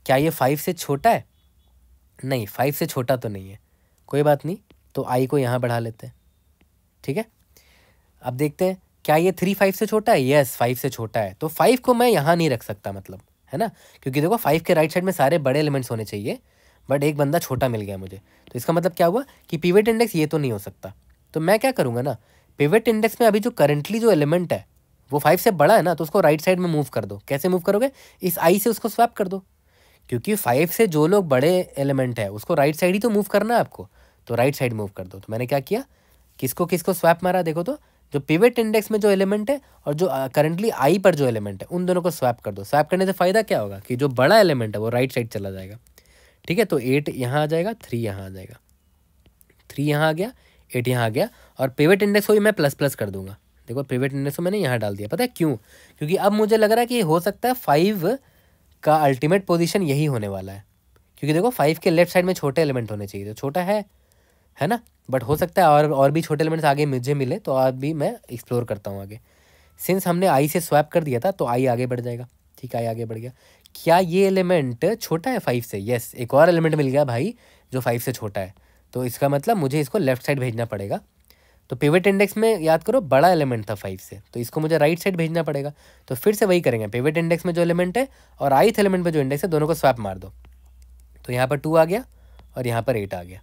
क्या ये फाइव से छोटा है नहीं फाइव से छोटा तो नहीं है कोई बात नहीं तो आई को यहाँ बढ़ा लेते हैं ठीक है अब देखते हैं क्या ये थ्री फाइव से छोटा है यस फाइव से छोटा है तो फाइव को मैं यहाँ नहीं रख सकता मतलब है ना क्योंकि देखो फाइव के राइट साइड में सारे बड़े एलिमेंट्स होने चाहिए बट एक बंदा छोटा मिल गया मुझे तो इसका मतलब क्या हुआ कि पिवेट इंडेक्स ये तो नहीं हो सकता तो मैं क्या करूँगा ना पिवेट इंडेक्स में अभी जो करंटली जो एलिमेंट है वो फाइव से बड़ा है ना तो उसको राइट साइड में मूव कर दो कैसे मूव करोगे इस आई से उसको स्वैप कर दो क्योंकि फाइव से जो लोग बड़े एलिमेंट है उसको राइट साइड ही तो मूव करना है आपको तो राइट साइड मूव कर दो तो मैंने क्या किया किसको किसको स्वैप मारा देखो तो जो पिवेट इंडेक्स में जो एलिमेंट है और जो करंटली uh, आई पर जो एलिमेंट है उन दोनों को स्वैप कर दो स्वैप करने से फ़ायदा क्या होगा कि जो बड़ा एलिमेंट है वो राइट साइड चला जाएगा ठीक है तो एट यहाँ आ जाएगा थ्री यहाँ आ जाएगा थ्री यहाँ आ गया एट यहाँ आ गया और पिवेट इंडेक्स को भी मैं प्लस प्लस कर दूंगा देखो पिवेट इंडेक्स को मैंने यहाँ डाल दिया पता है क्यों क्योंकि अब मुझे लग रहा है कि हो सकता है फाइव का अल्टीमेट पोजिशन यही होने वाला है क्योंकि देखो फाइव के लेफ्ट साइड में छोटे एलिमेंट होने चाहिए तो छोटा है है ना बट हो सकता है और और भी छोटे एलिमेंट्स आगे मुझे मिले तो और भी मैं एक्सप्लोर करता हूँ आगे सिंस हमने आई से स्वैप कर दिया था तो आई आगे बढ़ जाएगा ठीक है आई आगे बढ़ गया क्या ये एलिमेंट छोटा है फाइव से यस एक और एलिमेंट मिल गया भाई जो फाइव से छोटा है तो इसका मतलब मुझे इसको लेफ्ट साइड भेजना पड़ेगा तो पिवट इंडेक्स में याद करो बड़ा एलिमेंट था फाइव से तो इसको मुझे राइट साइड भेजना पड़ेगा तो फिर से वही करेंगे पिवट इंडेक्स में जो एलिमेंट है और आइथ एलिमेंट में जो इंडेक्स है दोनों को स्वैप मार दो तो यहाँ पर टू आ गया और यहाँ पर एट आ गया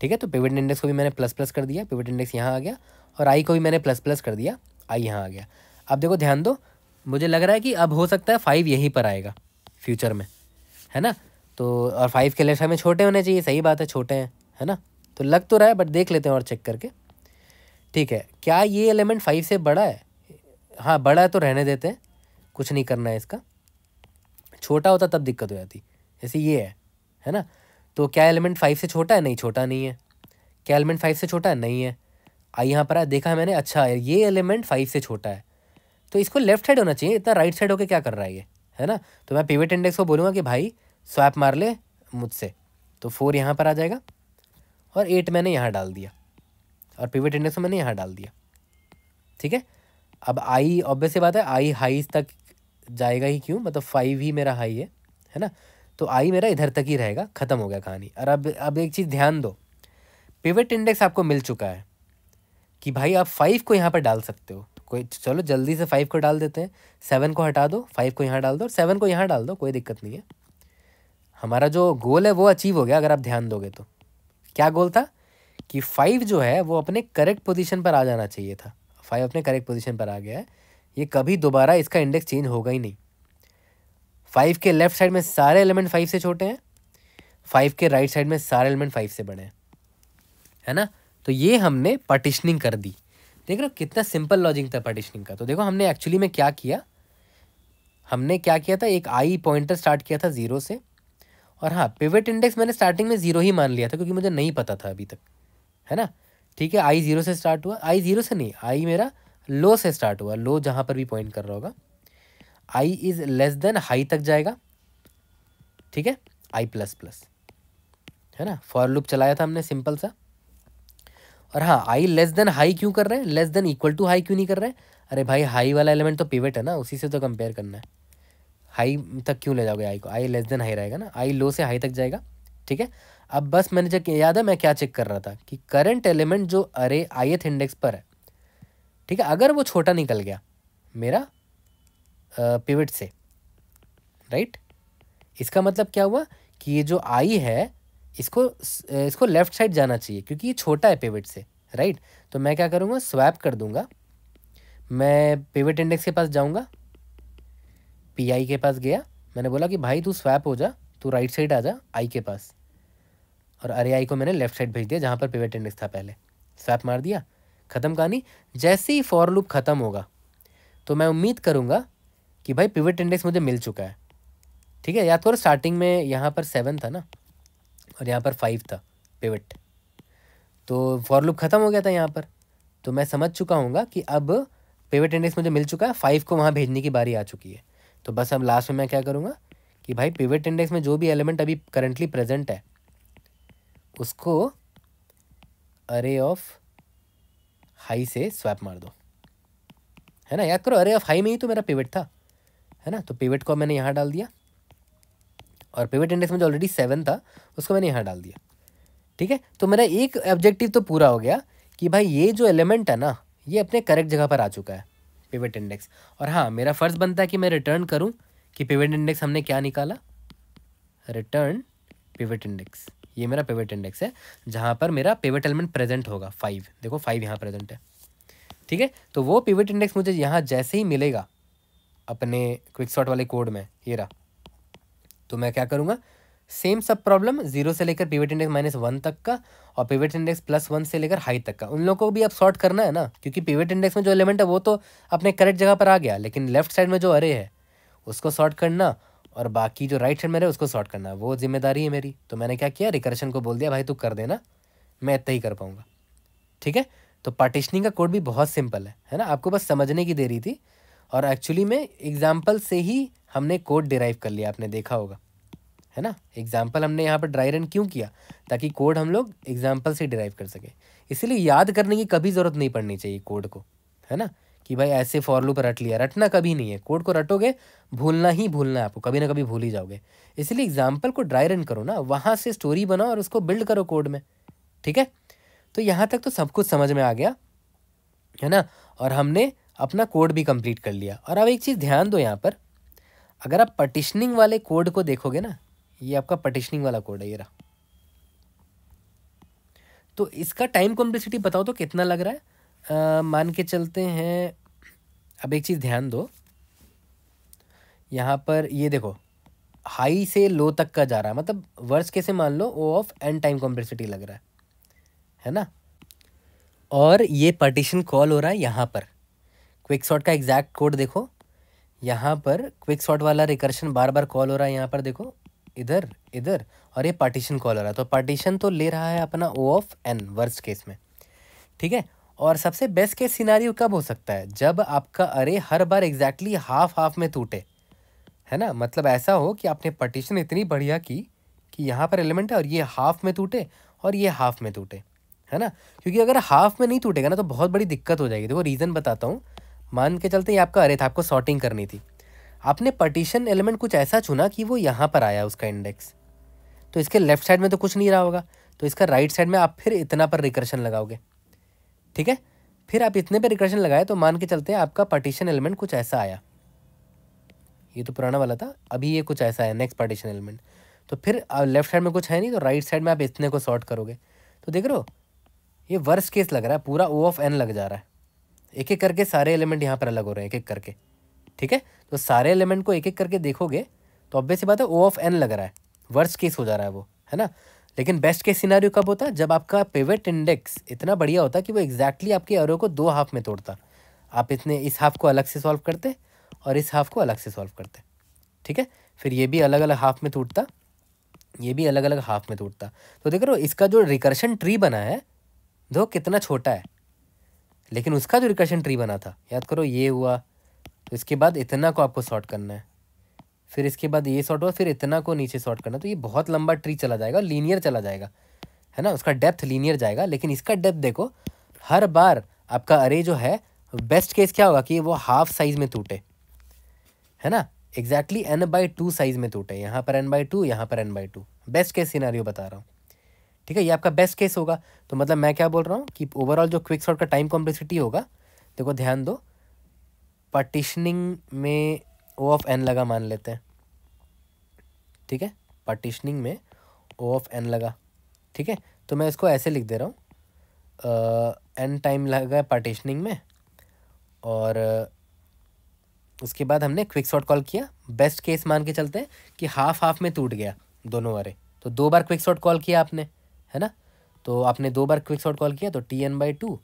ठीक है तो पिवट इंडेक्स को भी मैंने प्लस प्लस कर दिया पिवट इंडेक्स यहाँ आ गया और आई को भी मैंने प्लस प्लस कर दिया आई यहाँ आ गया अब देखो ध्यान दो मुझे लग रहा है कि अब हो सकता है फाइव यहीं पर आएगा फ्यूचर में है ना तो और फाइव के लेफ्ट हमें छोटे होने चाहिए सही बात है छोटे हैं है ना तो लग तो रहा है बट देख लेते हैं और चेक करके ठीक है क्या ये एलिमेंट फाइव से बड़ा है हाँ बड़ा है तो रहने देते हैं कुछ नहीं करना है इसका छोटा होता तब दिक्कत हो जाती जैसे ये है है ना तो क्या एलिमेंट फाइव से छोटा है नहीं छोटा नहीं है क्या एलिमेंट फाइव से छोटा है नहीं है आई यहाँ पर आया देखा है मैंने अच्छा है ये एलिमेंट फाइव से छोटा है तो इसको लेफ्ट साइड होना चाहिए इतना राइट साइड होकर क्या कर रहा है ये है ना तो मैं पिवेट इंडेक्स को बोलूँगा कि भाई स्वैप मार ले मुझसे तो फोर यहाँ पर आ जाएगा और एट मैंने यहाँ डाल दिया और पीवेट इंडेक्स को मैंने यहाँ डाल दिया ठीक है अब आई ऑब्वियस बात है आई हाई तक जाएगा ही क्यों मतलब फाइव ही मेरा हाई है है ना तो आई मेरा इधर तक ही रहेगा ख़त्म हो गया कहानी और अब अब एक चीज़ ध्यान दो पिवट इंडेक्स आपको मिल चुका है कि भाई आप फाइव को यहाँ पर डाल सकते हो कोई चलो जल्दी से फाइव को डाल देते हैं सेवन को हटा दो फाइव को यहाँ डाल दो और सेवन को यहाँ डाल दो कोई दिक्कत नहीं है हमारा जो गोल है वो अचीव हो गया अगर आप ध्यान दोगे तो क्या गोल था कि फाइव जो है वो अपने करेक्ट पोजीशन पर आ जाना चाहिए था फाइव अपने करेक्ट पोजीशन पर आ गया है ये कभी दोबारा इसका इंडेक्स चेंज होगा ही नहीं फाइव के लेफ्ट साइड में सारे एलिमेंट फाइव से छोटे हैं फाइव के राइट साइड में सारे एलिमेंट फाइव से बड़े हैं है ना तो ये हमने पार्टिशनिंग कर दी देख रहे हो कितना सिंपल लॉजिक था पार्टिशनिंग का तो देखो हमने एक्चुअली में क्या किया हमने क्या किया था एक आई पॉइंटर स्टार्ट किया था ज़ीरो से और हाँ पिवट इंडेक्स मैंने स्टार्टिंग में ज़ीरो ही मान लिया था क्योंकि मुझे नहीं पता था अभी तक है ना ठीक है आई ज़ीरो से स्टार्ट हुआ आई ज़ीरो से नहीं आई मेरा लो से स्टार्ट हुआ लो जहाँ पर भी पॉइंट कर रहा होगा I is less than high तक जाएगा ठीक है आई प्लस प्लस है ना फॉर लूप चलाया था हमने सिंपल सा और हाँ आई लेस देन हाई क्यों कर रहे हैं less than equal to high क्यों नहीं कर रहे हैं अरे भाई हाई वाला एलिमेंट तो पिवट है ना उसी से तो कंपेयर करना है हाई तक क्यों ले जाओगे आई को आई लेस देन हाई रहेगा ना आई लो से हाई तक जाएगा ठीक है अब बस मैंने जब याद है मैं क्या चेक कर रहा था कि करंट एलिमेंट जो अरे एथ इंडेक्स पर है ठीक है अगर वो छोटा निकल गया मेरा पिवट से राइट इसका मतलब क्या हुआ कि ये जो आई है इसको इसको लेफ़्ट साइड जाना चाहिए क्योंकि ये छोटा है पेविट से राइट तो मैं क्या करूँगा स्वैप कर दूँगा मैं पेविट इंडेक्स के पास जाऊँगा पीआई के पास गया मैंने बोला कि भाई तू स्वैप हो जा तू राइट साइड आ जा आई के पास और अरे आई को मैंने लेफ्ट साइड भेज दिया जहाँ पर पिवट इंडेक्स था पहले स्वैप मार दिया ख़त्म कहानी जैसे ही फॉर लूप ख़त्म होगा तो मैं उम्मीद करूँगा कि भाई पिवट इंडेक्स मुझे मिल चुका है ठीक है याद करो स्टार्टिंग में यहाँ पर सेवन था ना और यहाँ पर फाइव था पिवट तो फॉर लूप ख़त्म हो गया था यहाँ पर तो मैं समझ चुका हूँ कि अब पेवेट इंडेक्स मुझे मिल चुका है फाइव को वहाँ भेजने की बारी आ चुकी है तो बस अब लास्ट में मैं क्या करूँगा कि भाई पिवट इंडेक्स में जो भी एलिमेंट अभी करंटली प्रेजेंट है उसको अरे ऑफ हाई से स्वैप मार दो है ना याद करो अरे ऑफ हाई में ही तो मेरा पिवट था है ना तो पेवेट को मैंने यहाँ डाल दिया और पेवेट इंडेक्स में जो ऑलरेडी सेवन था उसको मैंने यहाँ डाल दिया ठीक है तो मेरा एक ऑब्जेक्टिव तो पूरा हो गया कि भाई ये जो एलिमेंट है ना ये अपने करेक्ट जगह पर आ चुका है पेवेट इंडेक्स और हाँ मेरा फ़र्ज़ बनता है कि मैं रिटर्न करूँ कि पेवेट इंडेक्स हमने क्या निकाला रिटर्न पेवेट इंडेक्स ये मेरा पेवेट इंडेक्स है जहाँ पर मेरा पेवेट एलिमेंट प्रेजेंट होगा फाइव देखो फाइव यहाँ प्रेजेंट है ठीक है तो वो पेवेट इंडेक्स मुझे यहाँ जैसे ही मिलेगा अपने क्विक शॉट वाले कोड में ये रहा तो मैं क्या करूँगा सेम सब प्रॉब्लम जीरो से लेकर पीवेट इंडेक्स माइनस वन तक का और पीवेट इंडेक्स प्लस वन से लेकर हाई तक का उन लोगों को भी अब सॉर्ट करना है ना क्योंकि पीवेट इंडेक्स में जो एलिमेंट है वो तो अपने करेक्ट जगह पर आ गया लेकिन लेफ्ट साइड में जो अरे है उसको सॉर्ट करना और बाकी जो राइट साइड में रहे उसको सॉर्ट करना वो जिम्मेदारी है मेरी तो मैंने क्या किया रिकर्शन को बोल दिया भाई तू कर देना मैं इतना ही कर पाऊँगा ठीक है तो पार्टिशनिंग का कोड भी बहुत सिंपल है है ना आपको बस समझने की दे रही थी और एक्चुअली में एग्जाम्पल से ही हमने कोड डिराइव कर लिया आपने देखा होगा है ना एग्जाम्पल हमने यहाँ पर ड्राई रन क्यों किया ताकि कोड हम लोग एग्जाम्पल से डिराइव कर सकें इसलिए याद करने की कभी ज़रूरत नहीं पड़नी चाहिए कोड को है ना कि भाई ऐसे फॉर पर रट लिया रटना कभी नहीं है कोड को रटोगे भूलना ही भूलना है आपको कभी ना कभी भूल ही जाओगे इसलिए एग्जाम्पल को ड्राई रन करो ना वहाँ से स्टोरी बनाओ और उसको बिल्ड करो कोड में ठीक है तो यहाँ तक तो सब कुछ समझ में आ गया है ना और हमने अपना कोड भी कंप्लीट कर लिया और अब एक चीज़ ध्यान दो यहाँ पर अगर आप पटिशनिंग वाले कोड को देखोगे ना ये आपका पटिशनिंग वाला कोड है ये रहा तो इसका टाइम कॉम्प्लेक्सिटी बताओ तो कितना लग रहा है मान के चलते हैं अब एक चीज़ ध्यान दो यहाँ पर ये देखो हाई से लो तक का जा रहा है मतलब वर्स कैसे मान लो O of N time complexity लग रहा है है ना और ये पार्टीशन कॉल हो रहा है यहाँ पर क्विक शॉट का एग्जैक्ट कोड देखो यहाँ पर क्विक शॉट वाला रिकर्शन बार बार कॉल हो रहा है यहाँ पर देखो इधर इधर और ये पार्टीशन कॉल हो रहा है तो पार्टीशन तो ले रहा है अपना O of N worst case में ठीक है और सबसे बेस्ट केस सिनारियो कब हो सकता है जब आपका अरे हर बार एग्जैक्टली हाफ हाफ में टूटे है ना मतलब ऐसा हो कि आपने पार्टीशन इतनी बढ़िया की कि यहाँ पर एलिमेंट है और ये हाफ में टूटे और ये हाफ में टूटे है ना क्योंकि अगर हाफ में नहीं टूटेगा ना तो बहुत बड़ी दिक्कत हो जाएगी देखो रीज़न बताता हूँ मान के चलते ये आपका अरे था आपको सॉर्टिंग करनी थी आपने पार्टीशन एलिमेंट कुछ ऐसा चुना कि वो यहाँ पर आया उसका इंडेक्स तो इसके लेफ्ट साइड में तो कुछ नहीं रहा होगा तो इसका राइट साइड में आप फिर इतना पर रिकर्शन लगाओगे ठीक है फिर आप इतने पर रिकर्शन लगाए तो मान के चलते हैं आपका पार्टीशन एलिमेंट कुछ ऐसा आया ये तो पुराना वाला था अभी ये कुछ ऐसा है नेक्स्ट पार्टीशन एलिमेंट तो फिर लेफ्ट साइड में कुछ है नहीं तो राइट साइड में आप इतने को सॉर्ट करोगे तो देख रहे हो ये वर्स केस लग रहा है पूरा ओ ऑफ एन लग जा रहा है एक एक करके सारे एलिमेंट यहाँ पर अलग हो रहे हैं एक एक करके ठीक है तो सारे एलिमेंट को एक एक करके देखोगे तो ऑब्वियस बात है ओ ऑफ एन लग रहा है वर्स्ट केस हो जा रहा है वो है ना लेकिन बेस्ट केस सिनारियो कब होता जब आपका पेवेट इंडेक्स इतना बढ़िया होता कि वो एग्जैक्टली आपके एरो को दो हाफ में तोड़ता आप इतने इस हाफ को अलग से सॉल्व करते और इस हाफ को अलग से सॉल्व करते ठीक है फिर ये भी अलग अलग हाफ में टूटता ये भी अलग अलग हाफ में टूटता तो देख रहे हो इसका जो रिकर्शन ट्री बना है दो कितना छोटा है लेकिन उसका जो रिकर्शन ट्री बना था याद करो ये हुआ तो इसके बाद इतना को आपको शॉर्ट करना है फिर इसके बाद ये शॉर्ट हुआ फिर इतना को नीचे शॉर्ट करना तो ये बहुत लंबा ट्री चला जाएगा लीनियर चला जाएगा है ना उसका डेप्थ लीनियर जाएगा लेकिन इसका डेप्थ देखो हर बार आपका अरे जो है बेस्ट केस क्या होगा कि वो हाफ साइज में टूटे है ना exactly N by two size में टूटे यहाँ पर एन बाई टू यहाँ पर N by two best case scenario बता रहा हूँ ठीक है ये आपका बेस्ट केस होगा तो मतलब मैं क्या बोल रहा हूँ कि ओवरऑल जो क्विक शॉट का टाइम कॉम्प्लेक्सिटी होगा देखो ध्यान दो पार्टिशनिंग में ओ ऑफ एन लगा मान लेते हैं ठीक है पार्टिशनिंग में ओ ऑफ एन लगा ठीक है तो मैं इसको ऐसे लिख दे रहा हूँ एन टाइम लगा पार्टिशनिंग में और उसके बाद हमने क्विक शॉट कॉल किया बेस्ट केस मान के चलते हैं कि हाफ हाफ में टूट गया दोनों वारे तो दो बार क्विक शॉट कॉल किया आपने है ना तो आपने दो बार क्विक शॉर्ट कॉल किया तो T N by two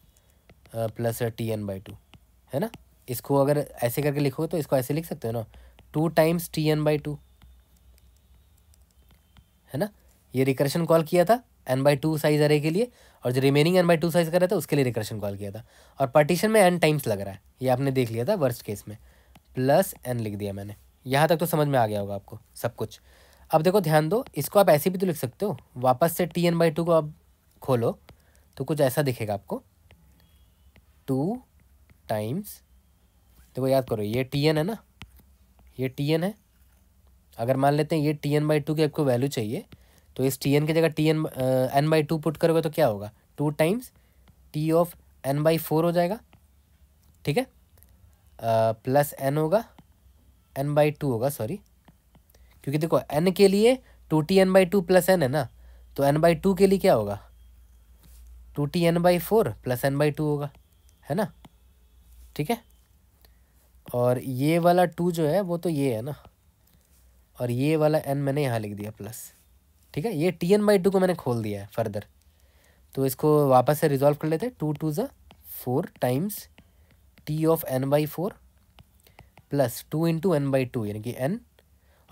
plus T N by two है ना इसको अगर ऐसे करके लिखोगे तो इसको ऐसे लिख सकते हो ना two times T N by two है ना ये रिकर्शन कॉल किया था एन बाई टू साइज अरे के लिए और जो remaining N by two size कर रहा था उसके लिए रिकर्शन कॉल किया था और पार्टीशन में एन टाइम्स लग रहा है ये आपने देख लिया था वर्स्ट केस में प्लस एन लिख दिया मैंने यहाँ तक तो समझ में आ गया होगा आपको सब कुछ अब देखो ध्यान दो इसको आप ऐसे भी तो लिख सकते हो वापस से टी एन बाई टू को आप खोलो तो कुछ ऐसा दिखेगा आपको टू टाइम्स देखो याद करो ये टी एन है ना ये टी एन है अगर मान लेते हैं ये टी एन बाई टू की आपको वैल्यू चाहिए तो इस टी एन की जगह T N N by two put करोगे तो क्या होगा two times T of N by four हो जाएगा ठीक है प्लस एन होगा एन बाई टू होगा सॉरी क्योंकि देखो एन के लिए two T N by two plus N है ना तो एन बाई टू के लिए क्या होगा two T N by four plus N by two होगा है ना ठीक है और ये वाला टू जो है वो तो ये है ना और ये वाला एन मैंने यहाँ लिख दिया प्लस ठीक है ये टी एन बाई टू को मैंने खोल दिया है फर्दर तो इसको वापस से रिजॉल्व कर लेते हैं टू टू ज़ा four times T of N by four plus two into N by two यानी कि एन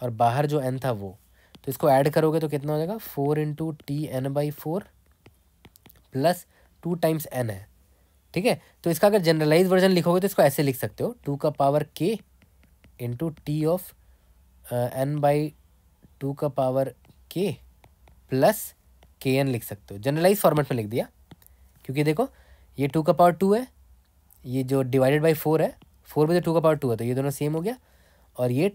और बाहर जो एन था वो तो इसको ऐड करोगे तो कितना हो जाएगा four into T N by four plus two times N है ठीक है तो इसका अगर जनरलाइज वर्जन लिखोगे तो इसको ऐसे लिख सकते हो टू का power K into T of N by two का power K plus K N लिख सकते हो जनरलाइज फॉर्मेट में लिख दिया क्योंकि देखो ये टू का पावर टू है ये जो डिवाइडेड बाई फोर है फोर बजे टू का पावर टू है तो ये दोनों सेम हो गया और ये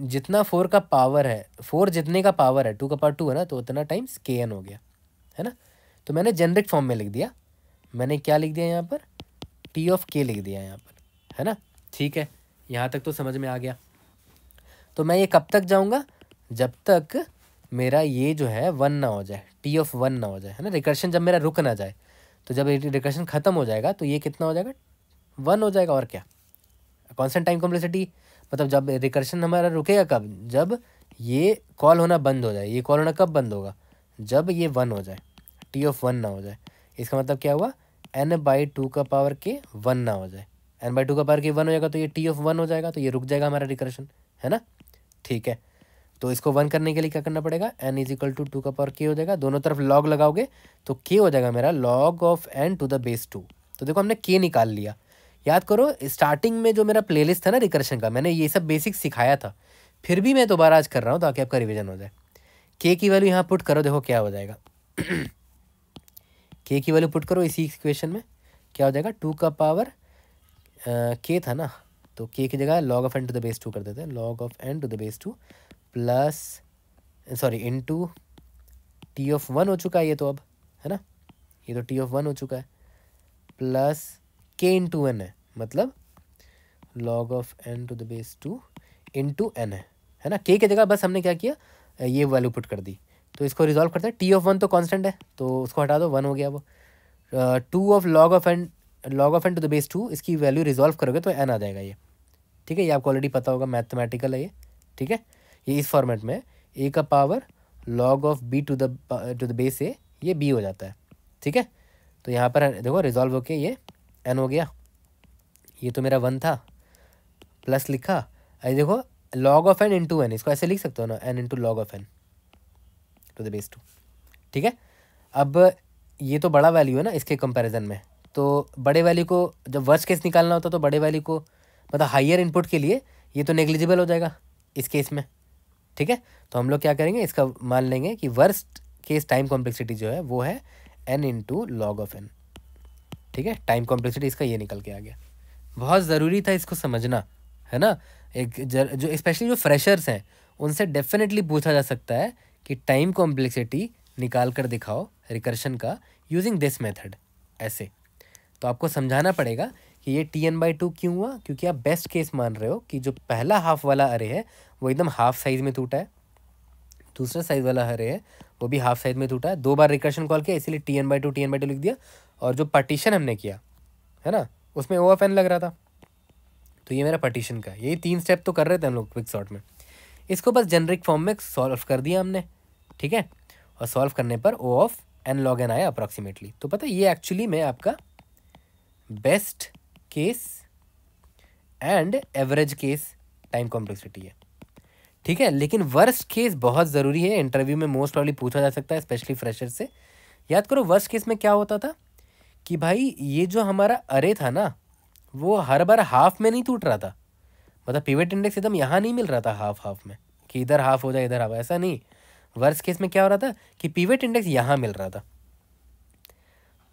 जितना फोर का पावर है फोर जितने का पावर है टू का पावर टू है ना तो उतना टाइम्स के एन हो गया है ना तो मैंने जेनरिक फॉर्म में लिख दिया मैंने क्या लिख दिया यहाँ पर टी ऑफ के लिख दिया यहाँ पर है ना ठीक है यहाँ तक तो समझ में आ गया तो मैं ये कब तक जाऊँगा जब तक मेरा ये जो है वन ना हो जाए टी ऑफ वन ना हो जाए है ना रिकर्शन जब मेरा रुक ना जाए तो जब रिकर्शन ख़त्म हो जाएगा तो ये कितना हो जाएगा वन हो जाएगा और क्या कॉन्सेंट टाइम कॉम्प्लेसिटी मतलब जब रिकर्शन हमारा रुकेगा कब जब ये कॉल होना बंद हो जाए ये कॉल होना कब बंद होगा जब ये वन हो जाए टी ऑफ वन ना हो जाए इसका मतलब क्या हुआ एन बाई टू का पावर के वन ना हो जाए एन बाई टू का पावर के वन हो जाएगा तो ये टी ऑफ वन हो जाएगा तो ये रुक जाएगा हमारा रिकर्शन है ना ठीक है तो इसको वन करने के लिए क्या करना पड़ेगा N is equal to two का पावर के हो जाएगा दोनों तरफ लॉग लगाओगे तो के हो जाएगा मेरा log of N to the base two तो देखो हमने के निकाल लिया याद करो स्टार्टिंग में जो मेरा प्लेलिस्ट था ना रिकर्शन का मैंने ये सब बेसिक सिखाया था फिर भी मैं दोबारा आज कर रहा हूँ ताकि आपका रिविजन हो जाए के की वैल्यू यहाँ पुट करो देखो क्या हो जाएगा के की वैल्यू पुट करो इसी इक्वेशन में क्या हो जाएगा टू का पावर के था ना तो के की जगह log of N to the base two कर देते हैं log of N to the base two plus sorry into T of one हो चुका है ये तो अब है ना ये तो टी ऑफ वन हो चुका है प्लस के इन टू वन है मतलब log of N to the base two into N है है ना के की जगह बस हमने क्या किया ये वैल्यू पुट कर दी तो इसको रिजॉल्व करते हैं टी ऑफ वन तो कांस्टेंट है तो उसको हटा दो वन हो गया वो two of log of N log of N to the base two इसकी वैल्यू रिजॉल्व करोगे तो एन आ जाएगा ये ठीक है ये आपको ऑलरेडी पता होगा मैथमेटिकल है ये ठीक है ये इस फॉर्मेट में ए का power log of B to the to the base A ये बी हो जाता है ठीक है तो यहाँ पर देखो रिजॉल्व होके ये एन हो गया ये तो मेरा वन था प्लस लिखा अरे देखो log of N into N इसको ऐसे लिख सकते हो ना N into log of N to the base two ठीक है अब ये तो बड़ा वैल्यू है ना इसके कंपैरिजन में तो बड़े वैल्यू को जब वर्स्ट केस निकालना होता तो बड़े वैल्यू को मतलब हाइयर इनपुट के लिए ये तो नेग्लिजिबल हो जाएगा इस केस में ठीक है तो हम लोग क्या करेंगे इसका मान लेंगे कि वर्स्ट केस टाइम कॉम्प्लेक्सिटी जो है वो है N into log of N ठीक है टाइम कॉम्प्लेक्सिटी इसका ये निकल के आ गया बहुत ज़रूरी था इसको समझना है ना एक जर, जो स्पेशली जो फ्रेशर्स हैं उनसे डेफिनेटली पूछा जा सकता है कि टाइम कॉम्प्लेक्सिटी निकाल कर दिखाओ रिकर्शन का यूजिंग दिस मेथड ऐसे तो आपको समझाना पड़ेगा कि ये टी एन बाई टू क्यों हुआ क्योंकि आप बेस्ट केस मान रहे हो कि जो पहला हाफ वाला अरे है वो एकदम हाफ साइज़ में टूटा है दूसरा साइज़ वाला अरे है वो भी हाफ साइज़ में टूटा है दो बार रिकर्शन कॉल किया इसीलिए T N by two T N by two लिख दिया और जो पार्टीशन हमने किया है ना उसमें ओ एफ एन लग रहा था तो ये मेरा पटिशन का यही तीन स्टेप तो कर रहे थे हम लोग क्विक शॉर्ट में इसको बस जेनरिक फॉर्म में सॉल्व कर दिया हमने ठीक है और सॉल्व करने पर O of N log N आया अप्रॉक्सीमेटली तो पता ये एक्चुअली में आपका best case and average case time complexity है ठीक है लेकिन वर्स्ट केस बहुत ज़रूरी है इंटरव्यू में मोस्ट ऑली पूछा जा सकता है स्पेशली फ्रेशर से याद करो वर्स्ट केस में क्या होता था कि भाई ये जो हमारा अरे था ना वो हर बार हाफ में नहीं टूट रहा था मतलब पिवट इंडेक्स एकदम यहाँ नहीं मिल रहा था हाफ हाफ में कि इधर हाफ हो जाए इधर हाफ ऐसा नहीं वर्स केस में क्या हो रहा था कि पिवट इंडेक्स यहाँ मिल रहा था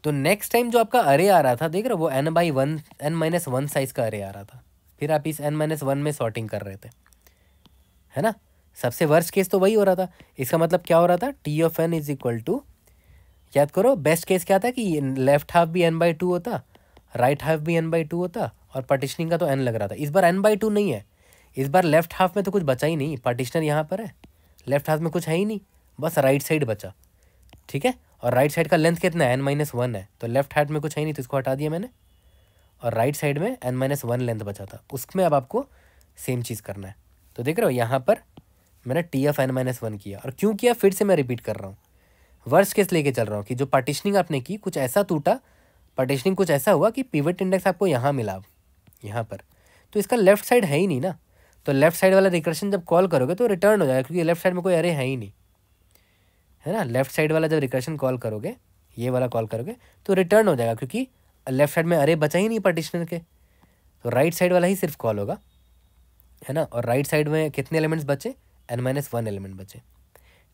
तो नेक्स्ट टाइम जो आपका अरे आ रहा था देख रहे हो वो N by one N minus one size का अरे आ रहा था फिर आप इस एन माइनस वन में सॉर्टिंग कर रहे थे है ना सबसे वर्स्ट केस तो वही हो रहा था इसका मतलब क्या हो रहा था T of N is equal to याद करो बेस्ट केस क्या था कि लेफ्ट हाफ भी एन बाई टू होता राइट हाफ भी एन बाई टू होता और पार्टिशनिंग का तो एन लग रहा था इस बार एन बाई टू नहीं है इस बार लेफ्ट हाफ में तो कुछ बचा ही नहीं पार्टिशनर यहाँ पर है लेफ्ट हाफ में कुछ है ही नहीं बस राइट साइड बचा ठीक है और राइट साइड का लेंथ कितना है एन माइनस वन है तो लेफ्ट हाफ में कुछ है ही नहीं तो इसको हटा दिया मैंने और राइट साइड में एन माइनस वन लेंथ बचा था उसमें अब आपको सेम चीज़ करना है तो देख रहे हो यहाँ पर मैंने T of N minus one किया और क्यों किया फिर से मैं रिपीट कर रहा हूँ वर्ष केस लेके चल रहा हूँ कि जो पार्टिशनिंग आपने की कुछ ऐसा टूटा पार्टिशनिंग कुछ ऐसा हुआ कि पीवेट इंडेक्स आपको यहाँ मिला यहाँ पर तो इसका लेफ्ट साइड है ही नहीं ना तो लेफ्ट साइड वाला रिकर्शन जब कॉल करोगे तो रिटर्न हो जाएगा क्योंकि लेफ्ट साइड में कोई अरे है ही नहीं है ना लेफ्ट साइड वाला जब रिकर्शन कॉल करोगे ये वाला कॉल करोगे तो रिटर्न हो जाएगा क्योंकि लेफ्ट साइड में अरे बचा ही नहीं पार्टिशनर के तो राइट साइड वाला ही सिर्फ कॉल होगा है ना और राइट साइड में कितने एलिमेंट्स बचे एन माइनस वन एलिमेंट बचे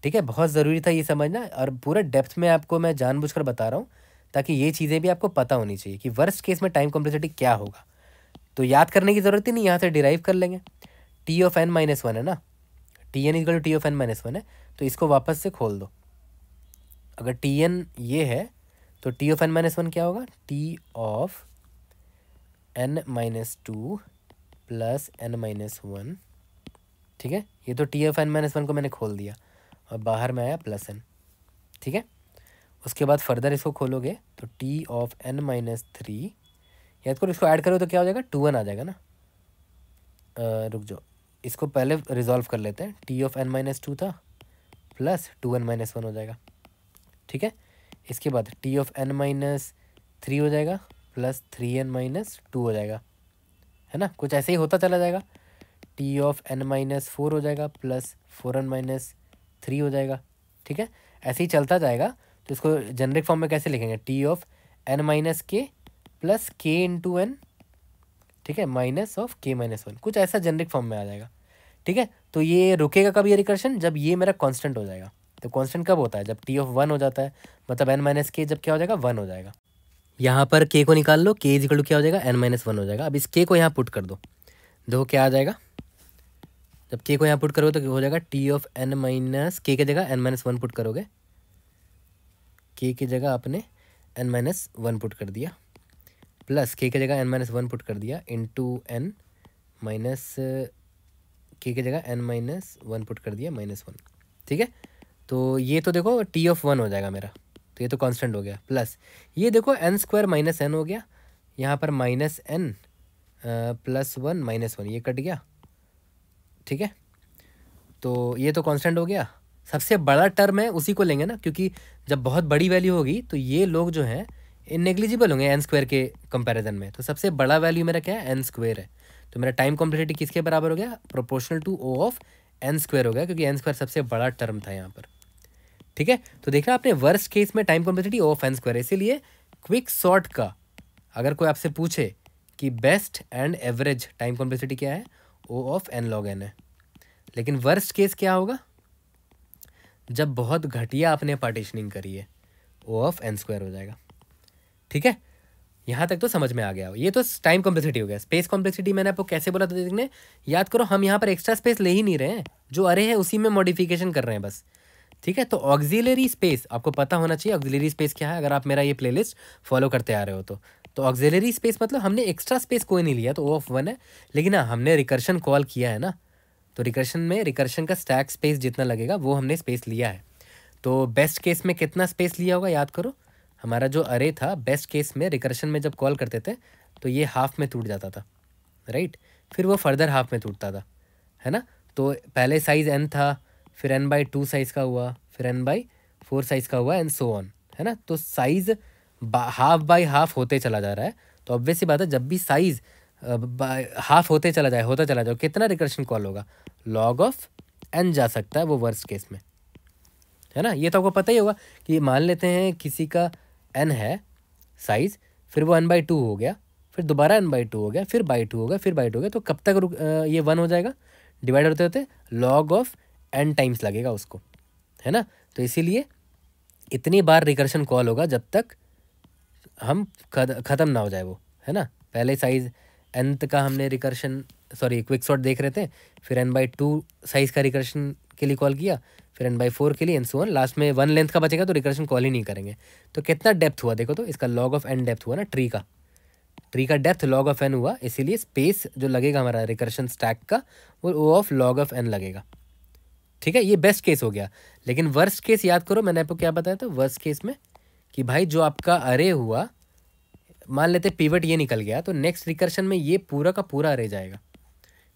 ठीक है बहुत ज़रूरी था ये समझना और पूरा डेप्थ में आपको मैं जानबूझकर बता रहा हूँ ताकि ये चीज़ें भी आपको पता होनी चाहिए कि वर्स्ट केस में टाइम कॉम्प्लेक्सिटी क्या होगा तो याद करने की ज़रूरत ही नहीं यहाँ से डिराइव कर लेंगे T of N minus one है ना T N equal to T of N minus one है तो इसको वापस से खोल दो अगर टी एन ये है तो T of N minus one क्या होगा T of N minus two plus N minus one ठीक है ये तो T of N minus one को मैंने खोल दिया और बाहर में आया प्लस एन ठीक है उसके बाद फर्दर इसको खोलोगे तो T of N minus three याद करो इसको ऐड करो तो क्या हो जाएगा टू एन आ जाएगा ना आ, रुक जाओ इसको पहले रिजॉल्व कर लेते हैं T of N minus two था plus two N minus one हो जाएगा ठीक है इसके बाद T of N minus three हो जाएगा plus three N minus two हो जाएगा है ना कुछ ऐसे ही होता चला जाएगा T of N minus four हो जाएगा plus four N minus three हो जाएगा ठीक है ऐसे ही चलता जाएगा तो इसको जेनरिक फॉर्म में कैसे लिखेंगे T of N minus K plus K into N ठीक है minus of K minus one कुछ ऐसा जेनरिक फॉर्म में आ जाएगा ठीक है तो ये रुकेगा कब ये रिकर्शन जब ये मेरा कांस्टेंट हो जाएगा तो कांस्टेंट कब होता है जब टी ऑफ वन हो जाता है मतलब एन माइनस के जब क्या हो जाएगा वन हो जाएगा यहाँ पर के को निकाल लो के इजिकल क्या हो जाएगा एन माइनस वन हो जाएगा अब इस के को यहाँ पुट कर दो देखो क्या आ जाएगा जब के को यहाँ पुट करोगे तो हो जाएगा टी ऑफ एन माइनस के की जगह एन माइनस वन पुट करोगे के की जगह आपने एन माइनस वन पुट कर दिया प्लस के की जगह एन माइनस वन पुट कर दिया इन टू एन माइनस के की जगह एन माइनस वन पुट कर दिया माइनस वन ठीक है तो ये तो देखो टी ऑफ वन हो जाएगा मेरा तो ये तो कांस्टेंट हो गया प्लस ये देखो एन स्क्वायर माइनस एन हो गया यहाँ पर minus N plus one minus one ये कट गया ठीक है तो ये तो कांस्टेंट हो गया सबसे बड़ा टर्म है उसी को लेंगे ना क्योंकि जब बहुत बड़ी वैल्यू होगी तो ये लोग जो हैं इन नेग्लिजिबल होंगे एन स्क्वायर के कंपैरिजन में तो सबसे बड़ा वैल्यू मेरा क्या है एन स्क्वायर है तो मेरा टाइम कॉम्प्लेक्सिटी किसके बराबर हो गया proportional to O of n square हो गया क्योंकि एन स्क्वायर सबसे बड़ा टर्म था यहाँ पर ठीक है तो देखना आपने वर्स्ट केस में time complexity O of n square इसीलिए क्विक शॉर्ट का अगर कोई आपसे पूछे कि best and average time complexity क्या है O of N log n है लेकिन वर्स्ट केस क्या होगा जब बहुत घटिया आपने पार्टीशनिंग करी है ओ ऑफ एन स्क्वायर हो जाएगा ठीक है यहाँ तक तो समझ में आ गया हो ये तो टाइम कॉम्प्लेक्सिटी हो गया स्पेस कॉम्प्लेक्सिटी मैंने आपको कैसे बोला था देखने याद करो हम यहाँ पर एक्स्ट्रा स्पेस ले ही नहीं रहे हैं जो अरे है उसी में मॉडिफिकेशन कर रहे हैं बस ठीक है तो ऑक्जिलरी स्पेस आपको पता होना चाहिए ऑक्जिलरी स्पेस क्या है अगर आप मेरा ये प्लेलिस्ट फॉलो करते आ रहे हो तो तो ऑक्जेलरी स्पेस मतलब हमने एक्स्ट्रा स्पेस कोई नहीं लिया तो ओ ऑफ वन है लेकिन हाँ हमने रिकर्शन कॉल किया है ना तो रिकर्शन में रिकर्शन का स्टैक स्पेस जितना लगेगा वो हमने स्पेस लिया है तो बेस्ट केस में कितना स्पेस लिया होगा याद करो हमारा जो अरे था बेस्ट केस में रिकर्शन में जब कॉल करते थे तो ये हाफ में टूट जाता था राइट फिर वो फर्दर हाफ में टूटता था है ना तो पहले साइज़ एन था फिर एन बाई टू साइज़ का हुआ फिर एन बाई फोर साइज़ का हुआ एंड सो ऑन है ना तो साइज़ हाफ बाई हाफ होते चला जा रहा है तो ऑब्वियस सी बात है जब भी साइज हाफ होते चला जाए होता चला जाए कितना रिकर्शन कॉल होगा लॉग ऑफ एन जा सकता है वो वर्स्ट केस में है ना ये तो आपको पता ही होगा कि मान लेते हैं किसी का एन है साइज़ फिर वो एन बाई टू हो गया फिर दोबारा एन बाई टू हो गया फिर बाई टू हो गया फिर बाई टू हो गया तो कब तक रुक ये वन हो जाएगा डिवाइड होते होते लॉग ऑफ एन टाइम्स लगेगा उसको है ना तो इसीलिए इतनी बार रिकर्शन कॉल होगा जब तक हम ख़त्म ना हो जाए वो है ना पहले साइज़ एंथ का हमने रिकर्शन सॉरी क्विक शॉट देख रहे थे फिर एन बाई टू साइज़ का रिकर्शन के लिए कॉल किया फिर एन बाई फोर के लिए एन वन लास्ट में वन लेंथ का बचेगा तो रिकर्शन कॉल ही नहीं करेंगे तो कितना डेप्थ हुआ देखो तो इसका लॉग ऑफ एन डेप्थ हुआ ना ट्री का ट्री का डेप्थ लॉग ऑफ एन हुआ इसीलिए स्पेस जो लगेगा हमारा रिकर्शन स्टैक का वो O of log of n लगेगा ठीक है ये बेस्ट केस हो गया लेकिन वर्स्ट केस याद करो मैंने आपको क्या बताया था वर्स्ट केस में कि भाई जो आपका अरे हुआ मान लेते पीवट ये निकल गया तो नेक्स्ट रिकर्शन में ये पूरा का पूरा अरे जाएगा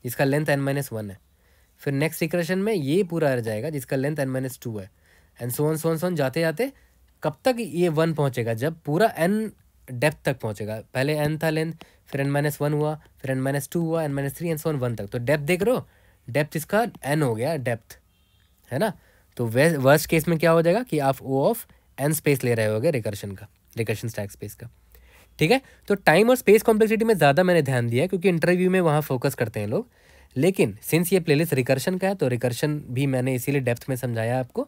जिसका लेंथ एन माइनस वन है फिर नेक्स्ट रिकर्शन में ये पूरा अरे जाएगा जिसका लेंथ एन माइनस टू है एंड सोन सोन सोन जाते जाते कब तक ये वन पहुँचेगा जब पूरा एन डेप्थ तक पहुँचेगा पहले एन था लेंथ फिर एन माइनस वन हुआ फिर एन माइनस टू हुआ n minus three n so on one तक तो डेप्थ देख रहे हो डेप्थ इसका एन हो गया डेप्थ है ना तो वे वर्स्ट केस में क्या हो जाएगा कि आप ओ ऑफ एन स्पेस ले रहे हो गए रिकर्शन का रिकर्शन स्टैक स्पेस का ठीक है तो टाइम और स्पेस कॉम्प्लेक्सिटी में ज़्यादा मैंने ध्यान दिया क्योंकि इंटरव्यू में वहाँ फोकस करते हैं लोग लेकिन सिंस ये प्लेलिस्ट रिकर्शन का है तो रिकर्शन भी मैंने इसीलिए डेप्थ में समझाया आपको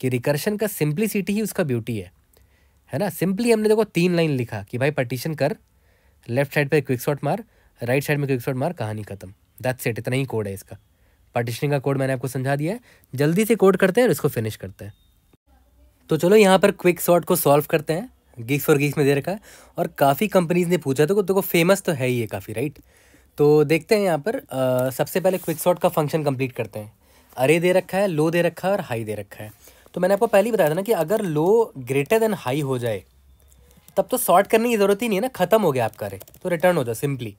कि रिकर्शन का सिंप्लिसिटी ही उसका ब्यूटी है है ना सिंपली हमने देखो तीन लाइन लिखा कि भाई पटिशन कर लेफ्ट साइड पर क्विक शॉट मार राइट साइड में क्विक शॉट मार कहानी खत्म दैट्स इट इतना ही कोड है इसका पार्टिशनिंग का कोड मैंने आपको समझा दिया है जल्दी से कोड करते हैं और इसको फिनिश करते हैं तो चलो यहाँ पर क्विक शॉट को सॉल्व करते हैं गीक्स फॉर गीक्स में दे रखा है और काफ़ी कंपनीज ने पूछा तो देखो फेमस तो है ही है काफ़ी राइट तो देखते हैं यहाँ पर आ, सबसे पहले क्विक शॉट का फंक्शन कंप्लीट करते हैं अरे दे रखा है लो दे रखा है और हाई दे रखा है तो मैंने आपको पहले ही बताया था ना कि अगर लो ग्रेटर देन हाई हो जाए तब तो शॉर्ट करने की ज़रूरत ही नहीं है ना ख़त्म हो गया आपका अरे तो रिटर्न हो जाए सिंपली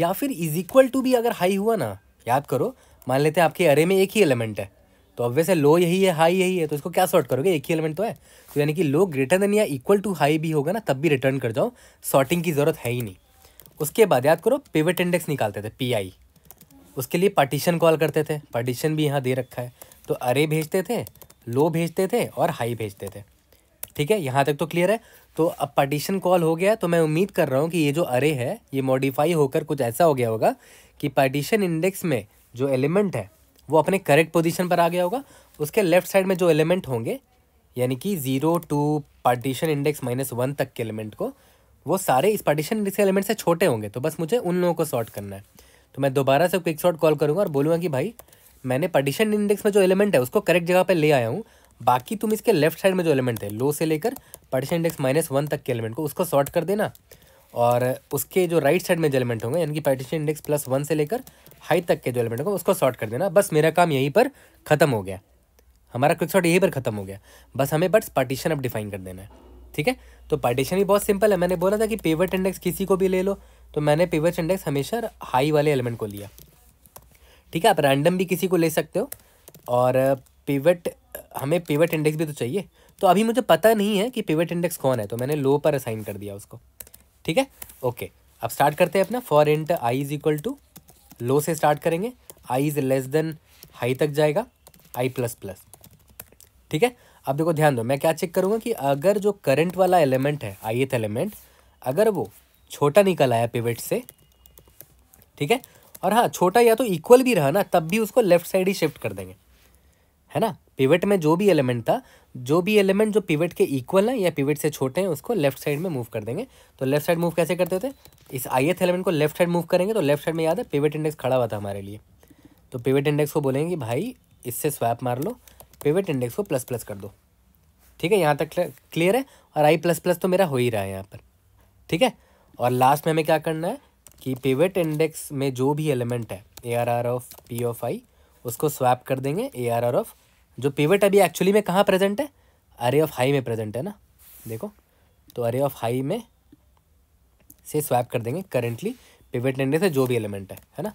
या फिर इज इक्वल टू भी अगर हाई हुआ ना याद करो मान लेते हैं आपके अरे में एक ही एलिमेंट है तो ऑब्वियस है लो यही है हाई यही है तो इसको क्या सॉर्ट करोगे एक ही एलिमेंट तो है तो यानी कि लो ग्रेटर देन या इक्वल टू हाई भी होगा ना तब भी रिटर्न कर जाओ सॉर्टिंग की ज़रूरत है ही नहीं उसके बाद याद करो पिवट इंडेक्स निकालते थे पी उसके लिए पार्टीशन कॉल करते थे पार्टीशन भी यहाँ दे रखा है तो अरे भेजते थे लो भेजते थे और हाई भेजते थे ठीक है यहाँ तक तो क्लियर है तो अब पार्टीशन कॉल हो गया तो मैं उम्मीद कर रहा हूँ कि ये जो अरे है ये मॉडिफाई होकर कुछ ऐसा हो गया होगा कि पार्टीशन इंडेक्स में जो एलिमेंट है वो अपने करेक्ट पोजीशन पर आ गया होगा उसके लेफ्ट साइड में जो एलिमेंट होंगे यानी कि zero to partition index minus one तक के एलिमेंट को वो सारे इस पार्टीशन इंडेक्स के एलिमेंट से छोटे होंगे तो बस मुझे उन लोगों को सॉर्ट करना है तो मैं दोबारा से क्विक शॉट कॉल करूँगा और बोलूँगा कि भाई मैंने पार्टीशन इंडेक्स में जो एलिमेंट है उसको करेक्ट जगह पर ले आया हूँ बाकी तुम इसके लेफ्ट साइड में जो एलिमेंट है लो से लेकर पार्टीशन इंडेक्स माइनस वन तक के एलिमेंट को उसको सॉर्ट कर देना और उसके जो राइट साइड में जो एलिमेंट होंगे यानी कि पार्टीशन इंडेक्स प्लस वन से लेकर हाई तक के जो एलिमेंट होंगे उसको सॉर्ट कर देना बस मेरा काम यहीं पर ख़त्म हो गया हमारा क्विक शॉट यहीं पर ख़त्म हो गया बस हमें बट्स पार्टीशन अब डिफाइन कर देना है ठीक है तो पार्टीशन ही बहुत सिंपल है मैंने बोला था कि पेवट इंडेक्स किसी को भी ले लो तो मैंने पेवट इंडेक्स हमेशा हाई वाले एलिमेंट को लिया ठीक है आप रैंडम भी किसी को ले सकते हो और पिवट हमें पेवट इंडेक्स भी तो चाहिए तो अभी मुझे पता नहीं है कि पिवट इंडेक्स कौन है तो मैंने लो पर असाइन कर दिया उसको ठीक है ओके अब स्टार्ट करते हैं अपना for int i is equal to low से स्टार्ट करेंगे i is less than high तक जाएगा आई प्लस प्लस ठीक है अब देखो ध्यान दो मैं क्या चेक करूँगा कि अगर जो करंट वाला एलिमेंट है आई एथ एलिमेंट अगर वो छोटा निकल आया पिवेट से ठीक है और हाँ छोटा या तो इक्वल भी रहा ना तब भी उसको लेफ्ट साइड ही शिफ्ट कर देंगे है ना पिवट में जो भी एलिमेंट था जो भी एलिमेंट जो पिवट के इक्वल है या पिवट से छोटे हैं उसको लेफ्ट साइड में मूव कर देंगे तो लेफ्ट साइड मूव कैसे करते थे इस एथ एलिमेंट को लेफ्ट साइड मूव करेंगे तो लेफ्ट साइड में याद है पिवट इंडेक्स खड़ा हुआ था हमारे लिए तो पिवट इंडेक्स को बोलेंगे कि भाई इससे स्वैप मार लो पिवट इंडेक्स को प्लस प्लस कर दो ठीक है यहाँ तक क्लियर है और आई प्लस प्लस तो मेरा हो ही रहा है यहाँ पर ठीक है और लास्ट में हमें क्या करना है कि पिवट इंडेक्स में जो भी एलिमेंट है a r r of p of i उसको स्वैप कर देंगे ए आर आर ऑफ जो पिवट अभी एक्चुअली में कहाँ प्रेजेंट है अरे ऑफ हाई में प्रेजेंट है ना देखो तो अरे ऑफ हाई में से स्वैप कर देंगे करेंटली पिवट इंडेक्स है जो भी एलिमेंट है है ना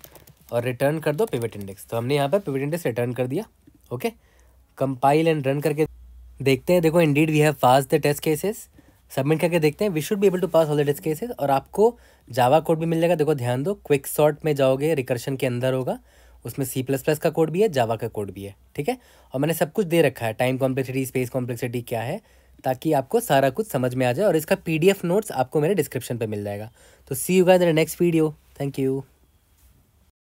और रिटर्न कर दो पिवट इंडेक्स तो हमने यहाँ पर पिवट इंडेक्स रिटर्न कर दिया ओके कंपाइल एंड रन करके देखते हैं देखो indeed we have pass the test cases submit करके देखते हैं we should be able to pass all the test cases और आपको जावा कोड भी मिल जाएगा देखो ध्यान दो क्विक शॉर्ट में जाओगे रिकर्शन के अंदर होगा उसमें सी प्लस प्लस का कोड भी है जावा का कोड भी है ठीक है और मैंने सब कुछ दे रखा है टाइम कॉम्प्लेक्सिटी स्पेस कॉम्प्लेक्सिटी क्या है ताकि आपको सारा कुछ समझ में आ जाए और इसका एफ नोट्स आपको मेरे डिस्क्रिप्शन पर मिल जाएगा तो see you guys in next video thank you